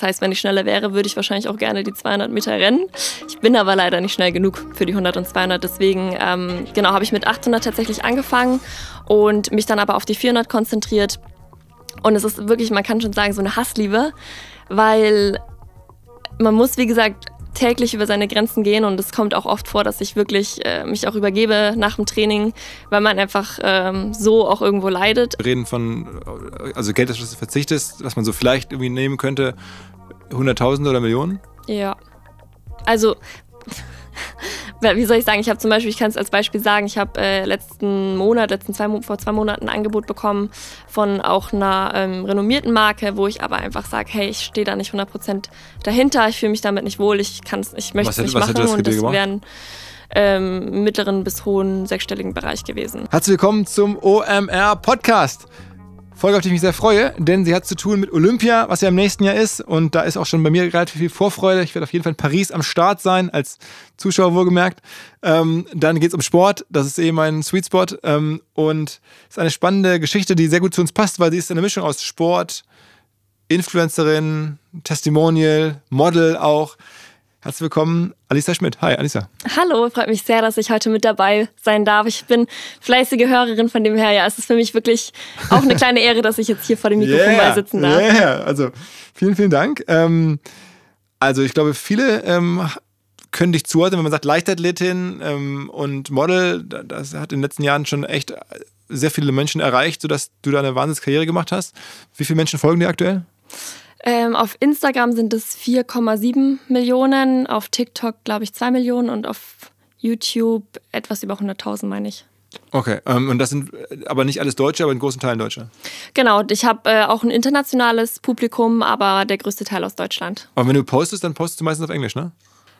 Das heißt, wenn ich schneller wäre, würde ich wahrscheinlich auch gerne die 200 Meter rennen. Ich bin aber leider nicht schnell genug für die 100 und 200. Deswegen ähm, genau habe ich mit 800 tatsächlich angefangen und mich dann aber auf die 400 konzentriert. Und es ist wirklich, man kann schon sagen, so eine Hassliebe, weil man muss, wie gesagt, täglich über seine Grenzen gehen und es kommt auch oft vor, dass ich wirklich äh, mich auch übergebe nach dem Training, weil man einfach ähm, so auch irgendwo leidet. reden von, also Geld, das du verzichtest, was man so vielleicht irgendwie nehmen könnte, Hunderttausende oder Millionen? Ja. Also wie soll ich sagen, ich habe zum Beispiel, ich kann es als Beispiel sagen, ich habe äh, letzten Monat, letzten zwei, vor zwei Monaten ein Angebot bekommen von auch einer ähm, renommierten Marke, wo ich aber einfach sage, hey, ich stehe da nicht 100% dahinter, ich fühle mich damit nicht wohl, ich kann es, ich möchte es nicht machen und das wären ähm, mittleren bis hohen sechsstelligen Bereich gewesen. Herzlich willkommen zum OMR Podcast. Folge, auf die ich mich sehr freue, denn sie hat zu tun mit Olympia, was ja im nächsten Jahr ist. Und da ist auch schon bei mir relativ viel Vorfreude. Ich werde auf jeden Fall in Paris am Start sein, als Zuschauer wohlgemerkt. Ähm, dann geht es um Sport, das ist eh mein Sweet Spot. Ähm, und ist eine spannende Geschichte, die sehr gut zu uns passt, weil sie ist eine Mischung aus Sport, Influencerin, Testimonial, Model auch. Herzlich willkommen, Alisa Schmidt. Hi, Alisa. Hallo, freut mich sehr, dass ich heute mit dabei sein darf. Ich bin fleißige Hörerin, von dem her, ja, es ist für mich wirklich auch eine kleine Ehre, dass ich jetzt hier vor dem Mikrofon yeah, sitzen darf. Ja, yeah. also vielen, vielen Dank. Ähm, also ich glaube, viele ähm, können dich zuordnen, wenn man sagt Leichtathletin ähm, und Model. Das hat in den letzten Jahren schon echt sehr viele Menschen erreicht, sodass du da eine Wahnsinnskarriere gemacht hast. Wie viele Menschen folgen dir aktuell? Ähm, auf Instagram sind es 4,7 Millionen, auf TikTok glaube ich 2 Millionen und auf YouTube etwas über 100.000, meine ich. Okay, ähm, und das sind äh, aber nicht alles Deutsche, aber in großen Teilen Deutsche. Genau, ich habe äh, auch ein internationales Publikum, aber der größte Teil aus Deutschland. Aber wenn du postest, dann postest du meistens auf Englisch, ne?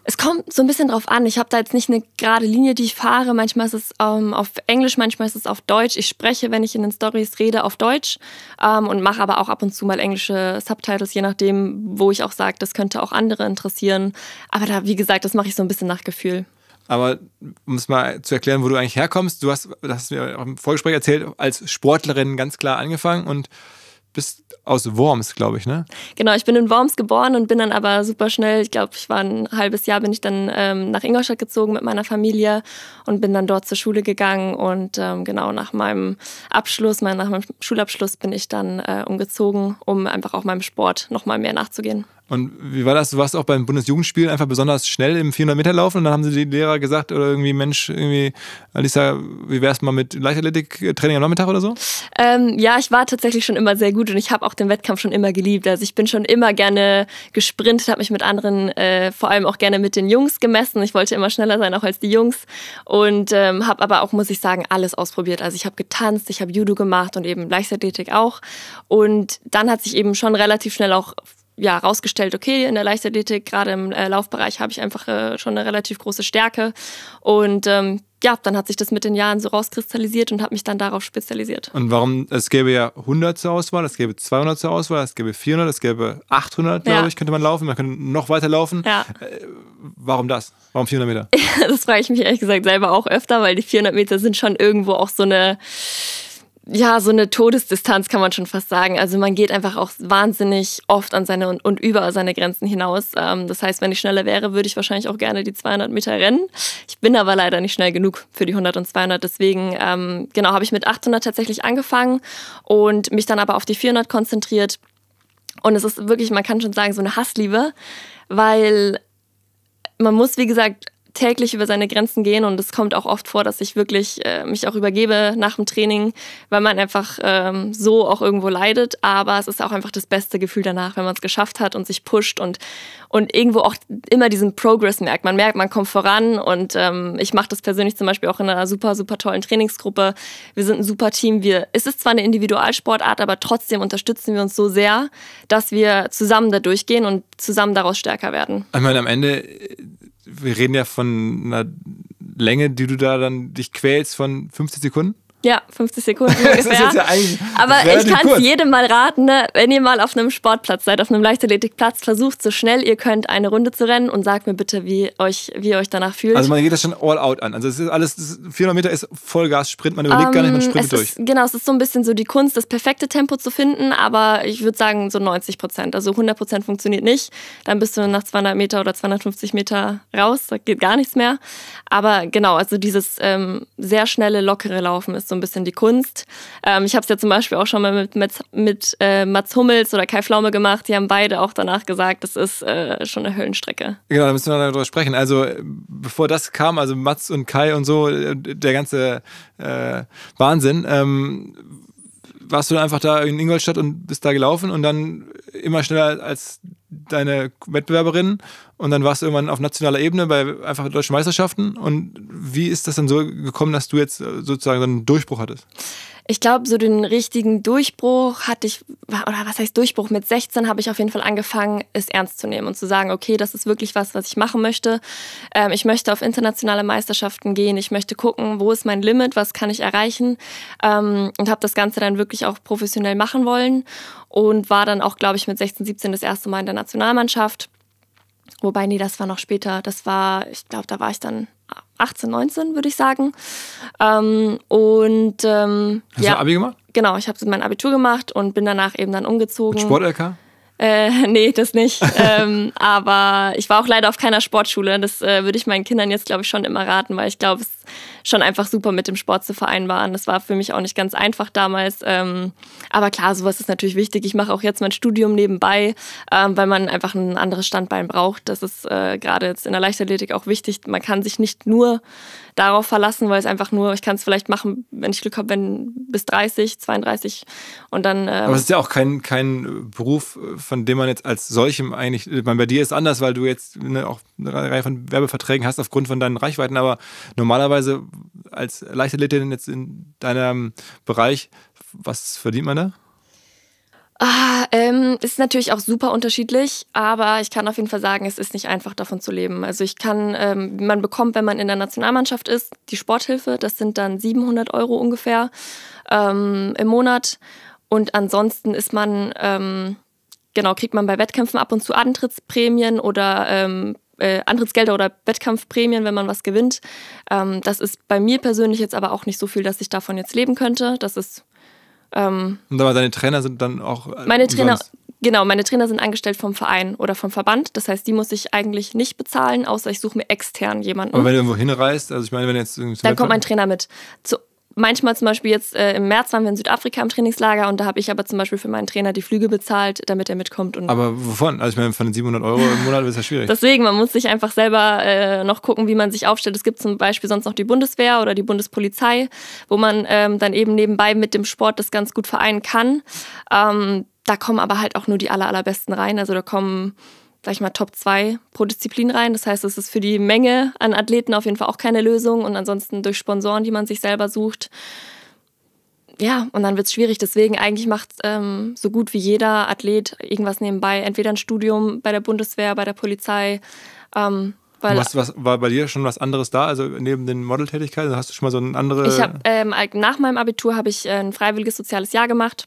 es kommt so ein bisschen drauf an. Ich habe da jetzt nicht eine gerade Linie, die ich fahre. Manchmal ist es ähm, auf Englisch, manchmal ist es auf Deutsch. Ich spreche, wenn ich in den Stories rede, auf Deutsch ähm, und mache aber auch ab und zu mal englische Subtitles, je nachdem, wo ich auch sage, das könnte auch andere interessieren. Aber da, wie gesagt, das mache ich so ein bisschen nach Gefühl. Aber um es mal zu erklären, wo du eigentlich herkommst, du hast, das hast du mir auch im Vorgespräch erzählt, als Sportlerin ganz klar angefangen und bist aus Worms, glaube ich, ne? Genau, ich bin in Worms geboren und bin dann aber super schnell, ich glaube, ich war ein halbes Jahr, bin ich dann ähm, nach Ingolstadt gezogen mit meiner Familie und bin dann dort zur Schule gegangen. Und ähm, genau nach meinem Abschluss, mein, nach meinem Schulabschluss bin ich dann äh, umgezogen, um einfach auch meinem Sport nochmal mehr nachzugehen. Und wie war das? Du warst auch beim Bundesjugendspiel einfach besonders schnell im 400-Meter-Laufen und dann haben sie die Lehrer gesagt oder irgendwie, Mensch, irgendwie, Alisa, wie wär's mal mit Leichtathletik-Training am Nachmittag oder so? Ähm, ja, ich war tatsächlich schon immer sehr gut und ich habe auch den Wettkampf schon immer geliebt. Also ich bin schon immer gerne gesprintet, habe mich mit anderen, äh, vor allem auch gerne mit den Jungs gemessen. Ich wollte immer schneller sein, auch als die Jungs. Und ähm, habe aber auch, muss ich sagen, alles ausprobiert. Also ich habe getanzt, ich habe Judo gemacht und eben Leichtathletik auch. Und dann hat sich eben schon relativ schnell auch ja, rausgestellt, okay, in der Leichtathletik, gerade im äh, Laufbereich, habe ich einfach äh, schon eine relativ große Stärke. Und ähm, ja, dann hat sich das mit den Jahren so rauskristallisiert und habe mich dann darauf spezialisiert. Und warum, es gäbe ja 100 zur Auswahl, es gäbe 200 zur Auswahl, es gäbe 400, es gäbe 800, ja. glaube ich, könnte man laufen, man könnte noch weiter laufen. Ja. Äh, warum das? Warum 400 Meter? das frage ich mich ehrlich gesagt selber auch öfter, weil die 400 Meter sind schon irgendwo auch so eine ja, so eine Todesdistanz kann man schon fast sagen. Also man geht einfach auch wahnsinnig oft an seine und, und über seine Grenzen hinaus. Ähm, das heißt, wenn ich schneller wäre, würde ich wahrscheinlich auch gerne die 200 Meter rennen. Ich bin aber leider nicht schnell genug für die 100 und 200. Deswegen, ähm, genau, habe ich mit 800 tatsächlich angefangen und mich dann aber auf die 400 konzentriert. Und es ist wirklich, man kann schon sagen, so eine Hassliebe, weil man muss, wie gesagt, täglich über seine Grenzen gehen und es kommt auch oft vor, dass ich wirklich äh, mich auch übergebe nach dem Training, weil man einfach ähm, so auch irgendwo leidet. Aber es ist auch einfach das beste Gefühl danach, wenn man es geschafft hat und sich pusht und, und irgendwo auch immer diesen Progress merkt. Man merkt, man kommt voran und ähm, ich mache das persönlich zum Beispiel auch in einer super, super tollen Trainingsgruppe. Wir sind ein super Team. Wir, es ist zwar eine Individualsportart, aber trotzdem unterstützen wir uns so sehr, dass wir zusammen da durchgehen und zusammen daraus stärker werden. Ich meine, am Ende wir reden ja von einer Länge, die du da dann dich quälst von 50 Sekunden. Ja, 50 Sekunden ungefähr. Ja Aber ich kann es jedem mal raten, ne? wenn ihr mal auf einem Sportplatz seid, auf einem Leichtathletikplatz, versucht so schnell ihr könnt eine Runde zu rennen und sagt mir bitte, wie, euch, wie ihr euch danach fühlt. Also man geht das schon all out an. Also es ist alles, 400 Meter ist Vollgas, Sprint, man überlegt um, gar nicht, man ähm, sprintet durch. Ist, genau, es ist so ein bisschen so die Kunst, das perfekte Tempo zu finden, aber ich würde sagen so 90 Prozent. Also 100 Prozent funktioniert nicht. Dann bist du nach 200 Meter oder 250 Meter raus, da geht gar nichts mehr. Aber genau, also dieses ähm, sehr schnelle, lockere Laufen ist ist so ein bisschen die Kunst. Ähm, ich habe es ja zum Beispiel auch schon mal mit, mit, mit äh, Mats Hummels oder Kai Flaume gemacht. Die haben beide auch danach gesagt, das ist äh, schon eine Höllenstrecke. Genau, da müssen wir darüber sprechen. Also äh, bevor das kam, also Mats und Kai und so, äh, der ganze äh, Wahnsinn. Ähm, warst du einfach da in Ingolstadt und bist da gelaufen und dann immer schneller als deine Wettbewerberin und dann warst du irgendwann auf nationaler Ebene bei einfach deutschen Meisterschaften. Und wie ist das dann so gekommen, dass du jetzt äh, sozusagen so einen Durchbruch hattest? Ich glaube, so den richtigen Durchbruch hatte ich, oder was heißt Durchbruch? Mit 16 habe ich auf jeden Fall angefangen, es ernst zu nehmen und zu sagen, okay, das ist wirklich was, was ich machen möchte. Ähm, ich möchte auf internationale Meisterschaften gehen. Ich möchte gucken, wo ist mein Limit, was kann ich erreichen. Ähm, und habe das Ganze dann wirklich auch professionell machen wollen und war dann auch, glaube ich, mit 16, 17 das erste Mal in der Nationalmannschaft Wobei, nee, das war noch später. Das war, ich glaube, da war ich dann 18, 19, würde ich sagen. Ähm, und ähm, Hast ja, du Abi gemacht? Genau, ich habe mein Abitur gemacht und bin danach eben dann umgezogen. Mit Sport-LK? Äh, nee, das nicht. ähm, aber ich war auch leider auf keiner Sportschule. Das äh, würde ich meinen Kindern jetzt, glaube ich, schon immer raten, weil ich glaube, es ist schon einfach super mit dem Sport zu vereinbaren. Das war für mich auch nicht ganz einfach damals. Ähm, aber klar, sowas ist natürlich wichtig. Ich mache auch jetzt mein Studium nebenbei, ähm, weil man einfach ein anderes Standbein braucht. Das ist äh, gerade jetzt in der Leichtathletik auch wichtig. Man kann sich nicht nur darauf verlassen, weil es einfach nur, ich kann es vielleicht machen, wenn ich Glück habe, wenn bis 30, 32 und dann. Ähm Aber es ist ja auch kein, kein Beruf, äh, von dem man jetzt als solchem eigentlich, ich meine, bei dir ist anders, weil du jetzt ne, auch eine Reihe von Werbeverträgen hast aufgrund von deinen Reichweiten. Aber normalerweise als Leichtathletin jetzt in deinem Bereich, was verdient man da? Ah, ähm, ist natürlich auch super unterschiedlich, aber ich kann auf jeden Fall sagen, es ist nicht einfach davon zu leben. Also ich kann, ähm, man bekommt, wenn man in der Nationalmannschaft ist, die Sporthilfe, das sind dann 700 Euro ungefähr ähm, im Monat. Und ansonsten ist man, ähm, genau, kriegt man bei Wettkämpfen ab und zu Antrittsprämien oder ähm, äh, Antrittsgelder oder Wettkampfprämien, wenn man was gewinnt. Ähm, das ist bei mir persönlich jetzt aber auch nicht so viel, dass ich davon jetzt leben könnte. Das ist ähm, und aber deine Trainer sind dann auch. Äh, meine umsonst. Trainer, genau, meine Trainer sind angestellt vom Verein oder vom Verband. Das heißt, die muss ich eigentlich nicht bezahlen, außer ich suche mir extern jemanden. Aber wenn du irgendwo hinreist, also ich meine, wenn du jetzt. Dann kommt mein Trainer mit. Zu, manchmal zum Beispiel jetzt äh, im März waren wir in Südafrika im Trainingslager und da habe ich aber zum Beispiel für meinen Trainer die Flüge bezahlt, damit er mitkommt. Und aber wovon? Also ich meine, von den 700 Euro im Monat ist ja schwierig. Deswegen, man muss sich einfach selber äh, noch gucken, wie man sich aufstellt. Es gibt zum Beispiel sonst noch die Bundeswehr oder die Bundespolizei, wo man ähm, dann eben nebenbei mit dem Sport das ganz gut vereinen kann. Ähm, da kommen aber halt auch nur die aller, allerbesten rein. Also da kommen sag ich mal, Top 2 pro Disziplin rein. Das heißt, es ist für die Menge an Athleten auf jeden Fall auch keine Lösung und ansonsten durch Sponsoren, die man sich selber sucht. Ja, und dann wird es schwierig. Deswegen eigentlich macht ähm, so gut wie jeder Athlet irgendwas nebenbei. Entweder ein Studium bei der Bundeswehr, bei der Polizei. Ähm, weil, was, was, war bei dir schon was anderes da? Also neben den Modeltätigkeiten hast du schon mal so ein anderes. Ich habe ähm, nach meinem Abitur habe ich äh, ein freiwilliges soziales Jahr gemacht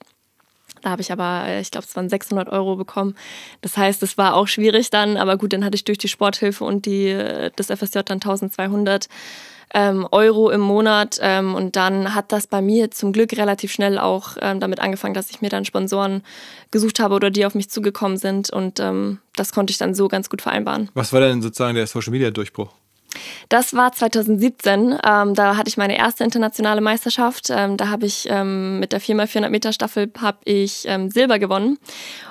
da habe ich aber, äh, ich glaube, es waren 600 Euro bekommen. Das heißt, es war auch schwierig dann, aber gut, dann hatte ich durch die Sporthilfe und die, äh, das FSJ dann 1200 ähm, Euro im Monat. Ähm, und dann hat das bei mir zum Glück relativ schnell auch ähm, damit angefangen, dass ich mir dann Sponsoren gesucht habe oder die auf mich zugekommen sind. Und ähm, das konnte ich dann so ganz gut vereinbaren. Was war denn sozusagen der Social Media Durchbruch? Das war 2017. Ähm, da hatte ich meine erste internationale Meisterschaft. Ähm, da habe ich ähm, mit der 4x400 Meter Staffel habe ähm, Silber gewonnen.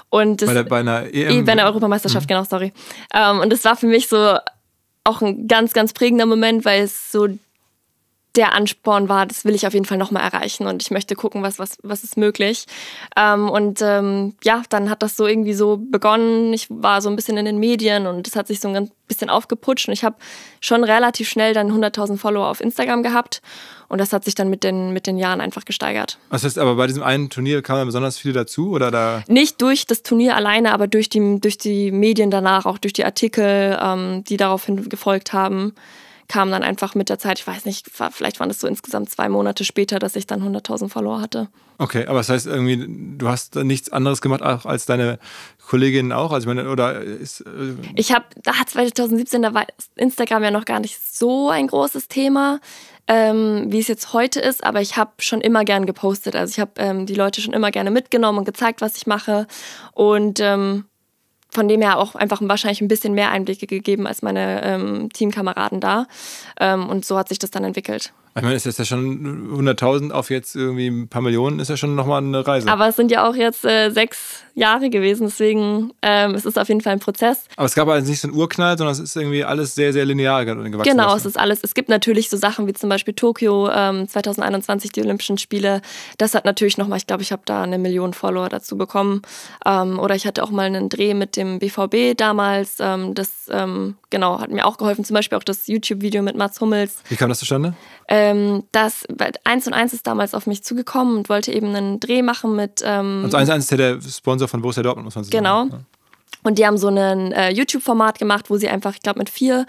Und das, bei, der, bei einer EM. E, bei einer Europameisterschaft, mhm. genau, sorry. Ähm, und das war für mich so auch ein ganz, ganz prägender Moment, weil es so der Ansporn war, das will ich auf jeden Fall nochmal erreichen und ich möchte gucken, was, was, was ist möglich. Ähm, und ähm, ja, dann hat das so irgendwie so begonnen. Ich war so ein bisschen in den Medien und es hat sich so ein bisschen aufgeputscht und ich habe schon relativ schnell dann 100.000 Follower auf Instagram gehabt und das hat sich dann mit den, mit den Jahren einfach gesteigert. Das heißt, aber bei diesem einen Turnier kamen besonders viele dazu oder da? Nicht durch das Turnier alleine, aber durch die, durch die Medien danach, auch durch die Artikel, ähm, die daraufhin gefolgt haben kam dann einfach mit der Zeit, ich weiß nicht, vielleicht waren es so insgesamt zwei Monate später, dass ich dann 100.000 Follower hatte. Okay, aber das heißt irgendwie, du hast nichts anderes gemacht als deine Kolleginnen auch? Also ich meine, oder ist, äh Ich habe, da 2017, da war Instagram ja noch gar nicht so ein großes Thema, ähm, wie es jetzt heute ist, aber ich habe schon immer gern gepostet. Also ich habe ähm, die Leute schon immer gerne mitgenommen und gezeigt, was ich mache. Und ähm, von dem her auch einfach wahrscheinlich ein bisschen mehr Einblicke gegeben als meine ähm, Teamkameraden da. Ähm, und so hat sich das dann entwickelt. Ich meine, ist das ja schon 100.000 auf jetzt irgendwie ein paar Millionen, ist ja schon nochmal eine Reise. Aber es sind ja auch jetzt äh, sechs, Jahre gewesen. Deswegen ähm, es ist auf jeden Fall ein Prozess. Aber es gab also nicht so einen Urknall, sondern es ist irgendwie alles sehr, sehr linear gewachsen. Genau, es ist alles. Es gibt natürlich so Sachen wie zum Beispiel Tokio ähm, 2021, die Olympischen Spiele. Das hat natürlich nochmal, ich glaube, ich habe da eine Million Follower dazu bekommen. Ähm, oder ich hatte auch mal einen Dreh mit dem BVB damals. Ähm, das ähm, genau hat mir auch geholfen. Zum Beispiel auch das YouTube-Video mit Mats Hummels. Wie kam das zustande? Ähm, das 1 und 1 ist damals auf mich zugekommen und wollte eben einen Dreh machen mit. Ähm, also 1 und 1 ist ja der Sponsor von Borussia Dortmund, muss man genau. sagen. Genau. Und die haben so ein äh, YouTube-Format gemacht, wo sie einfach, ich glaube, mit vier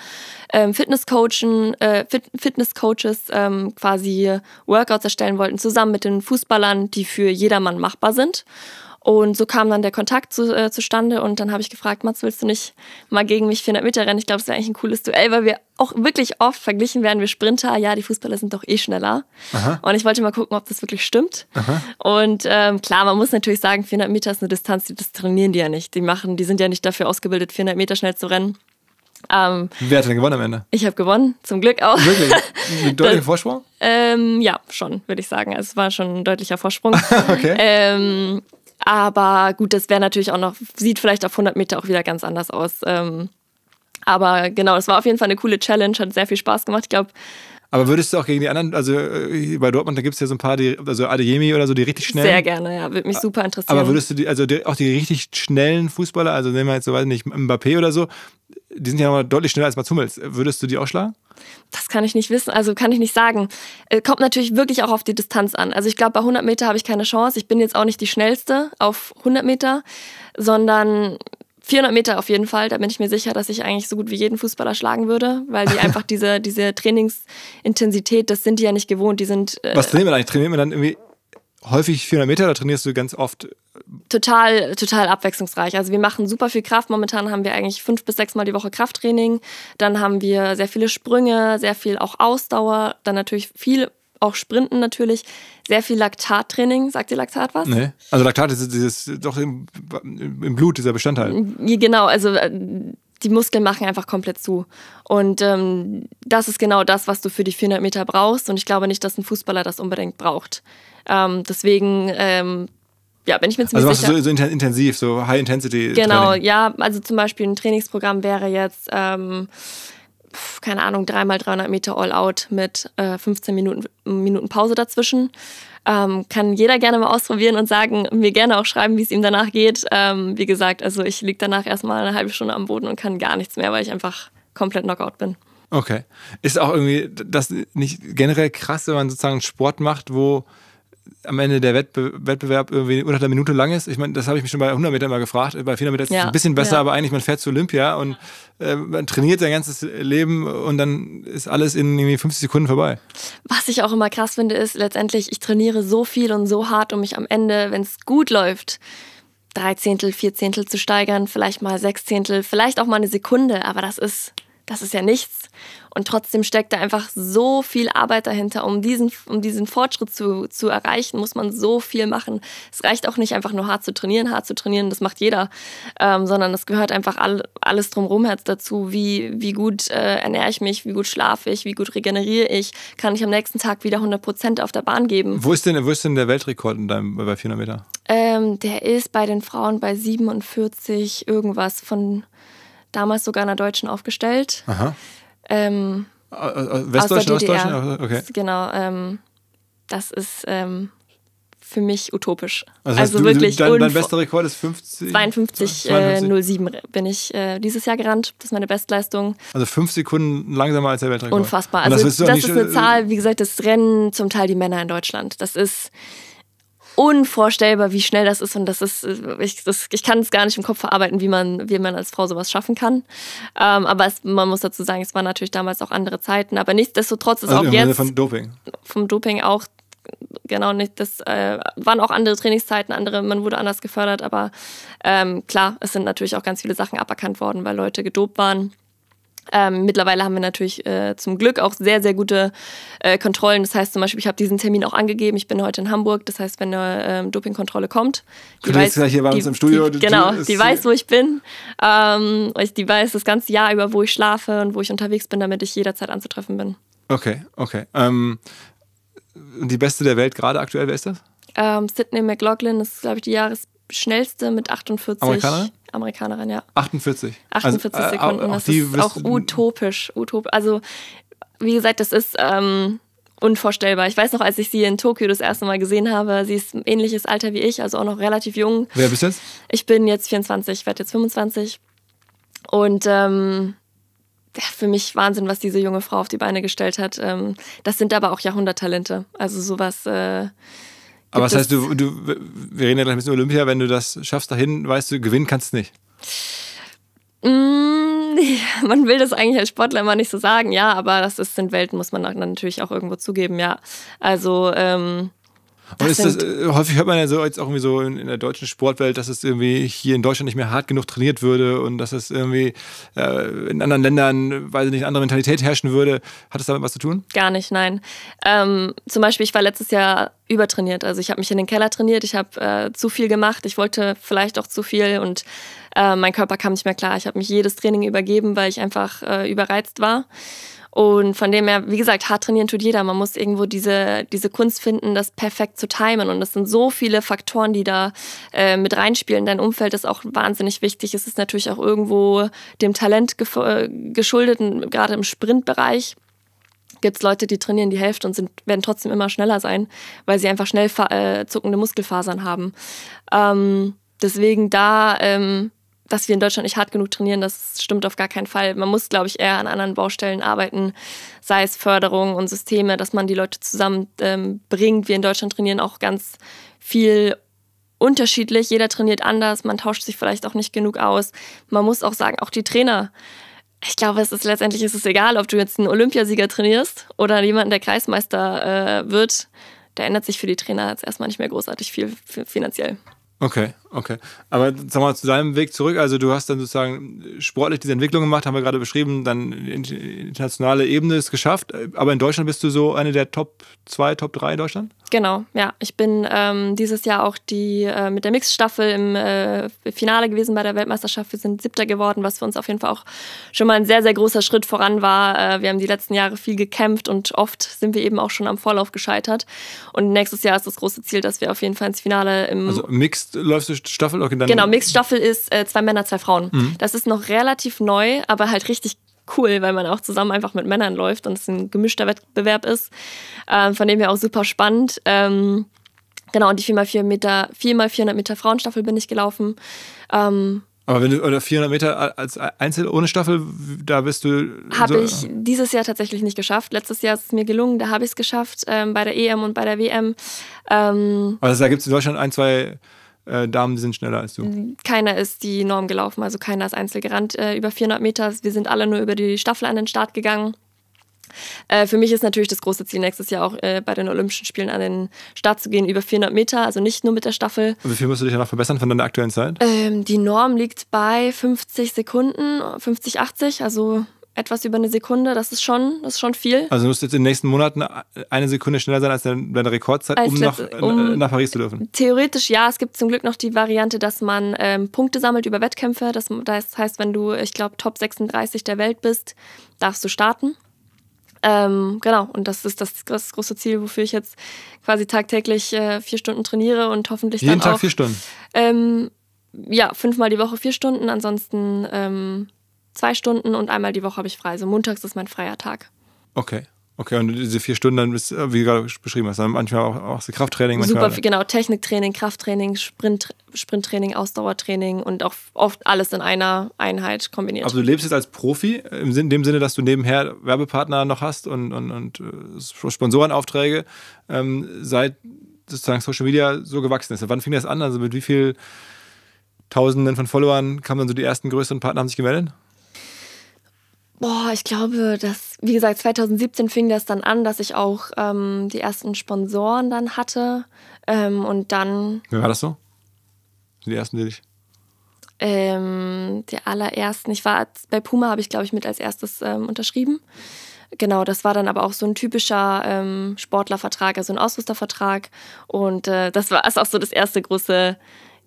ähm, Fitnesscoachen, äh, Fit Fitnesscoaches ähm, quasi Workouts erstellen wollten, zusammen mit den Fußballern, die für jedermann machbar sind. Und so kam dann der Kontakt zu, äh, zustande und dann habe ich gefragt, Mats, willst du nicht mal gegen mich 400 Meter rennen? Ich glaube, es wäre eigentlich ein cooles Duell, weil wir auch wirklich oft verglichen werden, wir Sprinter, ja, die Fußballer sind doch eh schneller. Aha. Und ich wollte mal gucken, ob das wirklich stimmt. Aha. Und ähm, klar, man muss natürlich sagen, 400 Meter ist eine Distanz, das trainieren die ja nicht. Die machen, die sind ja nicht dafür ausgebildet, 400 Meter schnell zu rennen. Ähm, Wer hat denn gewonnen am Ende? Ich habe gewonnen, zum Glück auch. Wirklich? Mit deutlichem Vorsprung? Ähm, ja, schon, würde ich sagen. Also es war schon ein deutlicher Vorsprung. okay. Ähm, aber gut, das wäre natürlich auch noch, sieht vielleicht auf 100 Meter auch wieder ganz anders aus. Ähm, aber genau, es war auf jeden Fall eine coole Challenge, hat sehr viel Spaß gemacht. Ich glaube, aber würdest du auch gegen die anderen, also äh, bei Dortmund, da gibt es ja so ein paar, die, also Adeyemi oder so, die richtig schnell. Sehr gerne, ja, würde mich super interessieren. Aber würdest du, die, also die, auch die richtig schnellen Fußballer, also nehmen wir jetzt so, weiß nicht, Mbappé oder so, die sind ja nochmal deutlich schneller als Mats Hummels. Würdest du die auch schlagen? Das kann ich nicht wissen, also kann ich nicht sagen. Äh, kommt natürlich wirklich auch auf die Distanz an. Also ich glaube, bei 100 Meter habe ich keine Chance. Ich bin jetzt auch nicht die schnellste auf 100 Meter, sondern 400 Meter auf jeden Fall. Da bin ich mir sicher, dass ich eigentlich so gut wie jeden Fußballer schlagen würde, weil die einfach diese, diese Trainingsintensität, das sind die ja nicht gewohnt. Die sind. Äh, Was trainieren wir eigentlich? Trainieren wir dann irgendwie häufig 400 Meter, da trainierst du ganz oft. Äh, total, total abwechslungsreich. Also wir machen super viel Kraft. Momentan haben wir eigentlich fünf bis sechs Mal die Woche Krafttraining. Dann haben wir sehr viele Sprünge, sehr viel auch Ausdauer, dann natürlich viel auch Sprinten natürlich, sehr viel Laktattraining. Sagt dir Laktat was? Nee. Also Laktat ist dieses, doch im, im Blut dieser Bestandteil. Genau, also äh, die Muskeln machen einfach komplett zu. Und ähm, das ist genau das, was du für die 400 Meter brauchst. Und ich glaube nicht, dass ein Fußballer das unbedingt braucht. Ähm, deswegen, ähm, ja, bin ich mir ziemlich also sicher. Also so, so intensiv, so High-Intensity. Genau, Training. ja. Also zum Beispiel ein Trainingsprogramm wäre jetzt, ähm, keine Ahnung, dreimal 300 Meter All-Out mit äh, 15 Minuten, Minuten Pause dazwischen. Ähm, kann jeder gerne mal ausprobieren und sagen, mir gerne auch schreiben, wie es ihm danach geht. Ähm, wie gesagt, also ich liege danach erstmal eine halbe Stunde am Boden und kann gar nichts mehr, weil ich einfach komplett Knockout bin. Okay. Ist auch irgendwie das nicht generell krass, wenn man sozusagen Sport macht, wo am Ende der Wettbe Wettbewerb irgendwie unter einer Minute lang ist. Ich meine, das habe ich mich schon bei 100 Metern mal gefragt. Bei 400 Metern ist es ja, ein bisschen besser, ja. aber eigentlich man fährt zu Olympia und äh, man trainiert sein ganzes Leben und dann ist alles in irgendwie 50 Sekunden vorbei. Was ich auch immer krass finde, ist letztendlich, ich trainiere so viel und so hart, um mich am Ende, wenn es gut läuft, drei Zehntel, vier Zehntel zu steigern, vielleicht mal sechs Zehntel, vielleicht auch mal eine Sekunde, aber das ist das ist ja nichts. Und trotzdem steckt da einfach so viel Arbeit dahinter. Um diesen, um diesen Fortschritt zu, zu erreichen, muss man so viel machen. Es reicht auch nicht einfach nur hart zu trainieren. Hart zu trainieren, das macht jeder, ähm, sondern es gehört einfach all, alles drumherum dazu. Wie, wie gut äh, ernähre ich mich, wie gut schlafe ich, wie gut regeneriere ich, kann ich am nächsten Tag wieder 100 auf der Bahn geben. Wo ist denn, wo ist denn der Weltrekord in deinem, bei 400 Meter? Ähm, der ist bei den Frauen bei 47 irgendwas von damals sogar einer Deutschen aufgestellt. Aha. Ähm, äh, äh, äh, Westdeutschen, Ostdeutschen? Okay. Genau. Ähm, das ist ähm, für mich utopisch. Also, also du, wirklich. Dein, dein bester Rekord ist 50, 52, 52. Äh, bin ich äh, dieses Jahr gerannt. Das ist meine Bestleistung. Also fünf Sekunden langsamer als der Weltrekord. Unfassbar. Also das, das ist eine Zahl, wie gesagt, das Rennen zum Teil die Männer in Deutschland. Das ist unvorstellbar, wie schnell das ist. Und das ist, äh, ich, das, ich kann es gar nicht im Kopf verarbeiten, wie man, wie man als Frau sowas schaffen kann. Ähm, aber es, man muss dazu sagen, es waren natürlich damals auch andere Zeiten. Aber nichtsdestotrotz ist also auch jetzt. Vom Doping. Vom Doping auch, genau nicht. Das äh, waren auch andere Trainingszeiten, andere, man wurde anders gefördert, aber ähm, klar, es sind natürlich auch ganz viele Sachen aberkannt worden, weil Leute gedopt waren. Ähm, mittlerweile haben wir natürlich äh, zum Glück auch sehr, sehr gute äh, Kontrollen. Das heißt zum Beispiel, ich habe diesen Termin auch angegeben, ich bin heute in Hamburg. Das heißt, wenn eine ähm, Dopingkontrolle kommt, die Könnt weiß, jetzt hier bei uns die, im Studio. Die, genau, die weiß, wo ich bin. Ähm, die weiß das ganze Jahr über, wo ich schlafe und wo ich unterwegs bin, damit ich jederzeit anzutreffen bin. Okay, okay. Ähm, die beste der Welt gerade aktuell, wer ist das? Ähm, Sydney McLaughlin ist, glaube ich, die Jahresschnellste mit 48. Amerikaner? Amerikanerin, ja. 48. 48 also, äh, Sekunden. Äh, auch, das die ist auch utopisch, utopisch. Also, wie gesagt, das ist ähm, unvorstellbar. Ich weiß noch, als ich sie in Tokio das erste Mal gesehen habe, sie ist ein ähnliches Alter wie ich, also auch noch relativ jung. Wer bist du jetzt? Ich bin jetzt 24, ich werde jetzt 25. Und ähm, für mich Wahnsinn, was diese junge Frau auf die Beine gestellt hat. Ähm, das sind aber auch Jahrhunderttalente. Also sowas. Äh, aber das heißt, du, du, wir reden ja gleich ein bisschen Olympia, wenn du das schaffst dahin, weißt du, gewinnen kannst du nicht. Mm, man will das eigentlich als Sportler immer nicht so sagen, ja, aber das ist in Welten, muss man natürlich auch irgendwo zugeben, ja. Also ähm, und das ist das, äh, häufig hört man ja so jetzt auch irgendwie so in, in, der deutschen Sportwelt, dass es irgendwie hier in Deutschland nicht mehr hart genug trainiert würde und dass es irgendwie äh, in anderen Ländern, weil sie nicht eine andere Mentalität herrschen würde. Hat es damit was zu tun? Gar nicht, nein. Ähm, zum Beispiel, ich war letztes Jahr übertrainiert. Also ich habe mich in den Keller trainiert, ich habe äh, zu viel gemacht, ich wollte vielleicht auch zu viel und äh, mein Körper kam nicht mehr klar. Ich habe mich jedes Training übergeben, weil ich einfach äh, überreizt war. Und von dem her, wie gesagt, hart trainieren tut jeder. Man muss irgendwo diese, diese Kunst finden, das perfekt zu timen. Und das sind so viele Faktoren, die da äh, mit reinspielen. Dein Umfeld ist auch wahnsinnig wichtig. Es ist natürlich auch irgendwo dem Talent äh, geschuldet, gerade im Sprintbereich gibt es Leute, die trainieren die Hälfte und sind, werden trotzdem immer schneller sein, weil sie einfach schnell äh, zuckende Muskelfasern haben. Ähm, deswegen da ähm, dass wir in Deutschland nicht hart genug trainieren, das stimmt auf gar keinen Fall. Man muss, glaube ich, eher an anderen Baustellen arbeiten, sei es Förderung und Systeme, dass man die Leute zusammenbringt. Ähm, wir in Deutschland trainieren auch ganz viel unterschiedlich. Jeder trainiert anders, man tauscht sich vielleicht auch nicht genug aus. Man muss auch sagen, auch die Trainer. Ich glaube, es ist letztendlich ist es egal, ob du jetzt einen Olympiasieger trainierst oder jemanden, der Kreismeister äh, wird. Da ändert sich für die Trainer jetzt erstmal nicht mehr großartig viel finanziell. Okay, okay. Aber sag mal, zu deinem Weg zurück, also du hast dann sozusagen sportlich diese Entwicklung gemacht, haben wir gerade beschrieben, dann internationale Ebene ist geschafft, aber in Deutschland bist du so eine der Top 2, Top 3 in Deutschland? Genau, ja. Ich bin ähm, dieses Jahr auch die äh, mit der Mixstaffel im äh, Finale gewesen bei der Weltmeisterschaft. Wir sind Siebter geworden, was für uns auf jeden Fall auch schon mal ein sehr, sehr großer Schritt voran war. Äh, wir haben die letzten Jahre viel gekämpft und oft sind wir eben auch schon am Vorlauf gescheitert. Und nächstes Jahr ist das große Ziel, dass wir auf jeden Fall ins Finale im. Also Mixed läufst du Staffel? Okay, dann genau, Mixed Staffel ist äh, zwei Männer, zwei Frauen. Mhm. Das ist noch relativ neu, aber halt richtig cool, weil man auch zusammen einfach mit Männern läuft und es ein gemischter Wettbewerb ist. Ähm, von dem her auch super spannend. Ähm, genau, und die 4x4 Meter, 4x400 Meter Frauenstaffel bin ich gelaufen. Ähm, aber wenn du oder 400 Meter als Einzel ohne Staffel, da bist du. Habe so ich dieses Jahr tatsächlich nicht geschafft. Letztes Jahr ist es mir gelungen, da habe ich es geschafft ähm, bei der EM und bei der WM. Ähm also da gibt es in Deutschland ein, zwei äh, Damen sind schneller als du. Mhm. Keiner ist die Norm gelaufen, also keiner ist einzeln gerannt äh, über 400 Meter. Wir sind alle nur über die Staffel an den Start gegangen. Äh, für mich ist natürlich das große Ziel, nächstes Jahr auch äh, bei den Olympischen Spielen an den Start zu gehen, über 400 Meter, also nicht nur mit der Staffel. Und wie viel musst du dich danach verbessern von deiner aktuellen Zeit? Ähm, die Norm liegt bei 50 Sekunden, 50, 80, also etwas über eine Sekunde. Das ist schon, das ist schon viel. Also du musst jetzt in den nächsten Monaten eine Sekunde schneller sein als deine, Rekordzeit, als um, nach, um äh, nach, Paris zu dürfen. Theoretisch ja. Es gibt zum Glück noch die Variante, dass man ähm, Punkte sammelt über Wettkämpfe. Das, das heißt, wenn du, ich glaube, Top 36 der Welt bist, darfst du starten. Ähm, genau, und das ist das, das, große Ziel, wofür ich jetzt quasi tagtäglich äh, vier Stunden trainiere und hoffentlich Jeden dann Tag auch, vier Stunden? Ähm, ja, fünfmal die Woche vier Stunden, ansonsten ähm, zwei Stunden und einmal die Woche habe ich frei. Also montags ist mein freier Tag. Okay. Okay, und diese vier Stunden dann bist, äh, wie du gerade beschrieben hast, dann manchmal auch, auch so Krafttraining. Super, manchmal. genau, Techniktraining, Krafttraining, Sprint, Sprinttraining, Ausdauertraining und auch oft alles in einer Einheit kombiniert. Also du lebst jetzt als Profi, in dem Sinne, dass du nebenher Werbepartner noch hast und, und, und äh, Sponsorenaufträge, ähm, seit sozusagen Social Media so gewachsen ist. Wann fing das an? Also mit wie vielen Tausenden von Followern kamen dann so die ersten größeren Partner, haben sich gemeldet? Boah, ich glaube, dass, wie gesagt, 2017 fing das dann an, dass ich auch ähm, die ersten Sponsoren dann hatte. Ähm, und dann. Wie war das so? Die ersten, die dich? Ähm, die allerersten. Ich war bei Puma, habe ich, glaube ich, mit als erstes ähm, unterschrieben. Genau, das war dann aber auch so ein typischer ähm, Sportlervertrag, also ein Ausrüstervertrag. Und äh, das war also auch so das erste große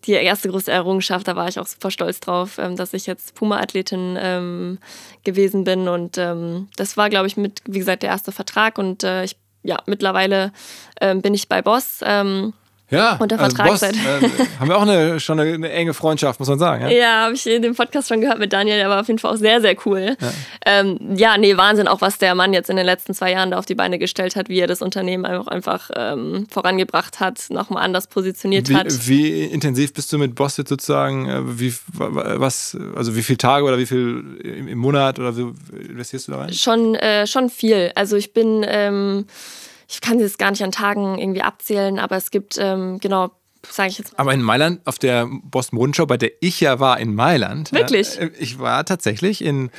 die erste große Errungenschaft. Da war ich auch super stolz drauf, ähm, dass ich jetzt Puma-Athletin ähm, gewesen bin. Und ähm, das war, glaube ich, mit, wie gesagt, der erste Vertrag. Und äh, ich, ja, mittlerweile ähm, bin ich bei Boss. Ähm, ja, unter also Vertrag also seid. Äh, haben wir auch eine, schon eine, eine, enge Freundschaft, muss man sagen. Ja, ja habe ich in dem Podcast schon gehört mit Daniel, der war auf jeden Fall auch sehr, sehr cool. Ja. Ähm, ja, nee, Wahnsinn, auch was der Mann jetzt in den letzten zwei Jahren da auf die Beine gestellt hat, wie er das Unternehmen einfach, einfach ähm, vorangebracht hat, nochmal anders positioniert wie, hat. Wie intensiv bist du mit Boss jetzt sozusagen? Äh, wie, was, also wie viele Tage oder wie viel im, im Monat oder so investierst du da rein? Schon, äh, schon viel. Also ich bin. Ähm, ich kann sie jetzt gar nicht an Tagen irgendwie abzählen, aber es gibt ähm, genau sage ich jetzt mal. Aber in Mailand, auf der Boston Modenschau, bei der ich ja war in Mailand. Äh, Wirklich? Äh, ich war tatsächlich in,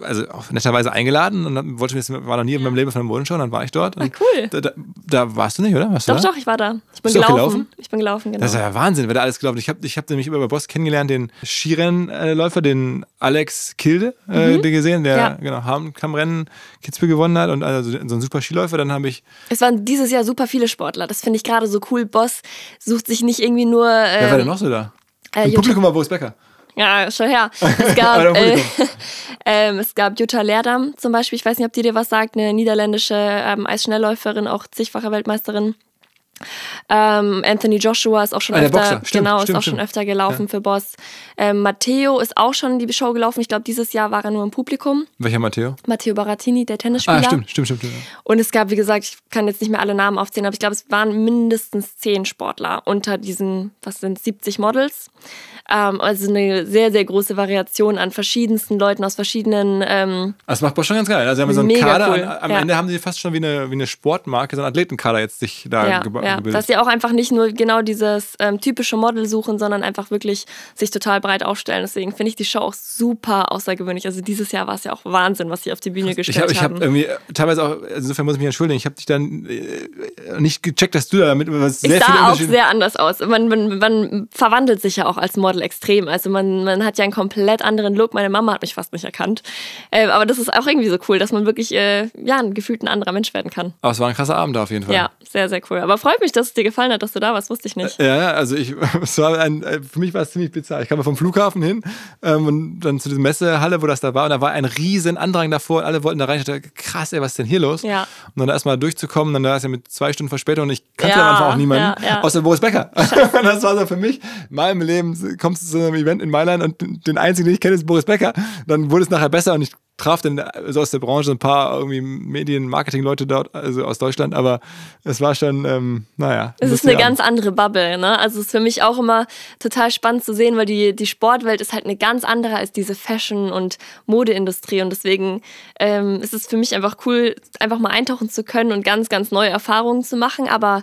also auch netterweise eingeladen und wollte ich, war noch nie in meinem Leben von der Modenschau und dann war ich dort. Na, ah, cool. Da, da, da, warst du nicht, oder? Warst doch, doch, ich war da. Ich bin gelaufen. gelaufen. Ich bin gelaufen, genau. Das ist genau. ja Wahnsinn, wer da alles gelaufen Ich habe ich hab nämlich über Boss kennengelernt, den Skirennläufer, den Alex Kilde, äh, mhm. äh, den gesehen, der ja. genau, Hamm-Rennen Kitzbühel gewonnen hat und also so ein super Skiläufer. Dann habe ich. Es waren dieses Jahr super viele Sportler. Das finde ich gerade so cool. Boss sucht sich nicht irgendwie nur. Äh, Wer war denn noch ähm, so da? Äh, Im Jutta Publikum war Boris Becker. Ja, schon her. Es gab, äh, ähm, es gab Jutta Leerdam zum Beispiel, ich weiß nicht, ob die dir was sagt, eine niederländische ähm, Eisschnellläuferin, auch zigfache Weltmeisterin. Ähm, Anthony Joshua ist auch schon ah, öfter, stimmt, genau, stimmt, ist auch schon öfter gelaufen ja. für Boss. Ähm, Matteo ist auch schon in die Show gelaufen. Ich glaube, dieses Jahr war er nur im Publikum. Welcher Matteo? Matteo Baratini, der Tennisspieler. Ah, stimmt, stimmt, stimmt. Ja. Und es gab, wie gesagt, ich kann jetzt nicht mehr alle Namen aufzählen, aber ich glaube, es waren mindestens zehn Sportler unter diesen, was sind 70 Models. Ähm, also eine sehr, sehr große Variation an verschiedensten Leuten aus verschiedenen. Ähm, das macht Bosch schon ganz geil. Also sie haben so einen Kader. Cool. am ja. Ende haben sie fast schon wie eine, wie eine Sportmarke, so einen Athletenkader jetzt sich da ja, ge ja. gebildet. Dass sie auch einfach nicht nur genau dieses ähm, typische Model suchen, sondern einfach wirklich sich total breit aufstellen. Deswegen finde ich die Show auch super außergewöhnlich. Also dieses Jahr war es ja auch Wahnsinn, was sie auf die Bühne gestellt haben. Ich habe irgendwie äh, teilweise auch, also insofern muss ich mich entschuldigen, ich habe dich dann äh, nicht gecheckt, dass du da damit was ich sehr Ich sah auch sehr anders aus. Man, man, man verwandelt sich ja auch als Model. Mädchenviertel extrem. Also man, man hat ja einen komplett anderen Look. Meine Mama hat mich fast nicht erkannt. Äh, aber das ist auch irgendwie so cool, dass man wirklich äh, ja, ein gefühlt ein anderer Mensch werden kann. Aber es war ein krasser Abend da auf jeden Fall. Ja, sehr, sehr cool. Aber freut mich, dass es dir gefallen hat, dass du da warst. Wusste ich nicht. Äh, ja, also ich, es war ein, äh, für mich war es ziemlich bizarr. Ich kam vom Flughafen hin ähm, und dann zu dieser Messehalle, wo das da war. Und da war ein riesen Andrang davor und alle wollten da rein. Ich dachte, krass, ey, was ist denn hier los? Ja. Und dann erstmal durchzukommen, dann da ist ja mit zwei Stunden Verspätung und ich kannte ja, am auch niemanden, ja, ja. außer Boris Becker. das war so für mich in meinem Leben kommst du zu einem Event in Mailand und den einzigen, den ich kenne, ist Boris Becker. Dann wurde es nachher besser und ich traf dann also aus der Branche ein paar irgendwie Medien, Marketing-Leute dort, also aus Deutschland, aber es war schon, ähm, naja. Es ist eine arm. ganz andere Bubble, ne? Also es ist für mich auch immer total spannend zu sehen, weil die, die Sportwelt ist halt eine ganz andere als diese Fashion- und Modeindustrie und deswegen ähm, ist es für mich einfach cool, einfach mal eintauchen zu können und ganz, ganz neue Erfahrungen zu machen, aber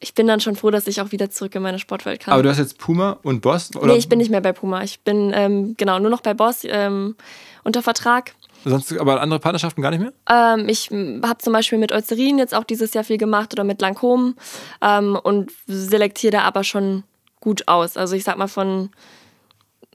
ich bin dann schon froh, dass ich auch wieder zurück in meine Sportwelt kam. Aber du hast jetzt Puma und Boss? Oder? Nee, ich bin nicht mehr bei Puma. Ich bin ähm, genau nur noch bei Boss ähm, unter Vertrag. Sonst aber andere Partnerschaften gar nicht mehr? Ähm, ich habe zum Beispiel mit Eucerin jetzt auch dieses Jahr viel gemacht oder mit Lancôme ähm, und selektiere da aber schon gut aus. Also ich sag mal von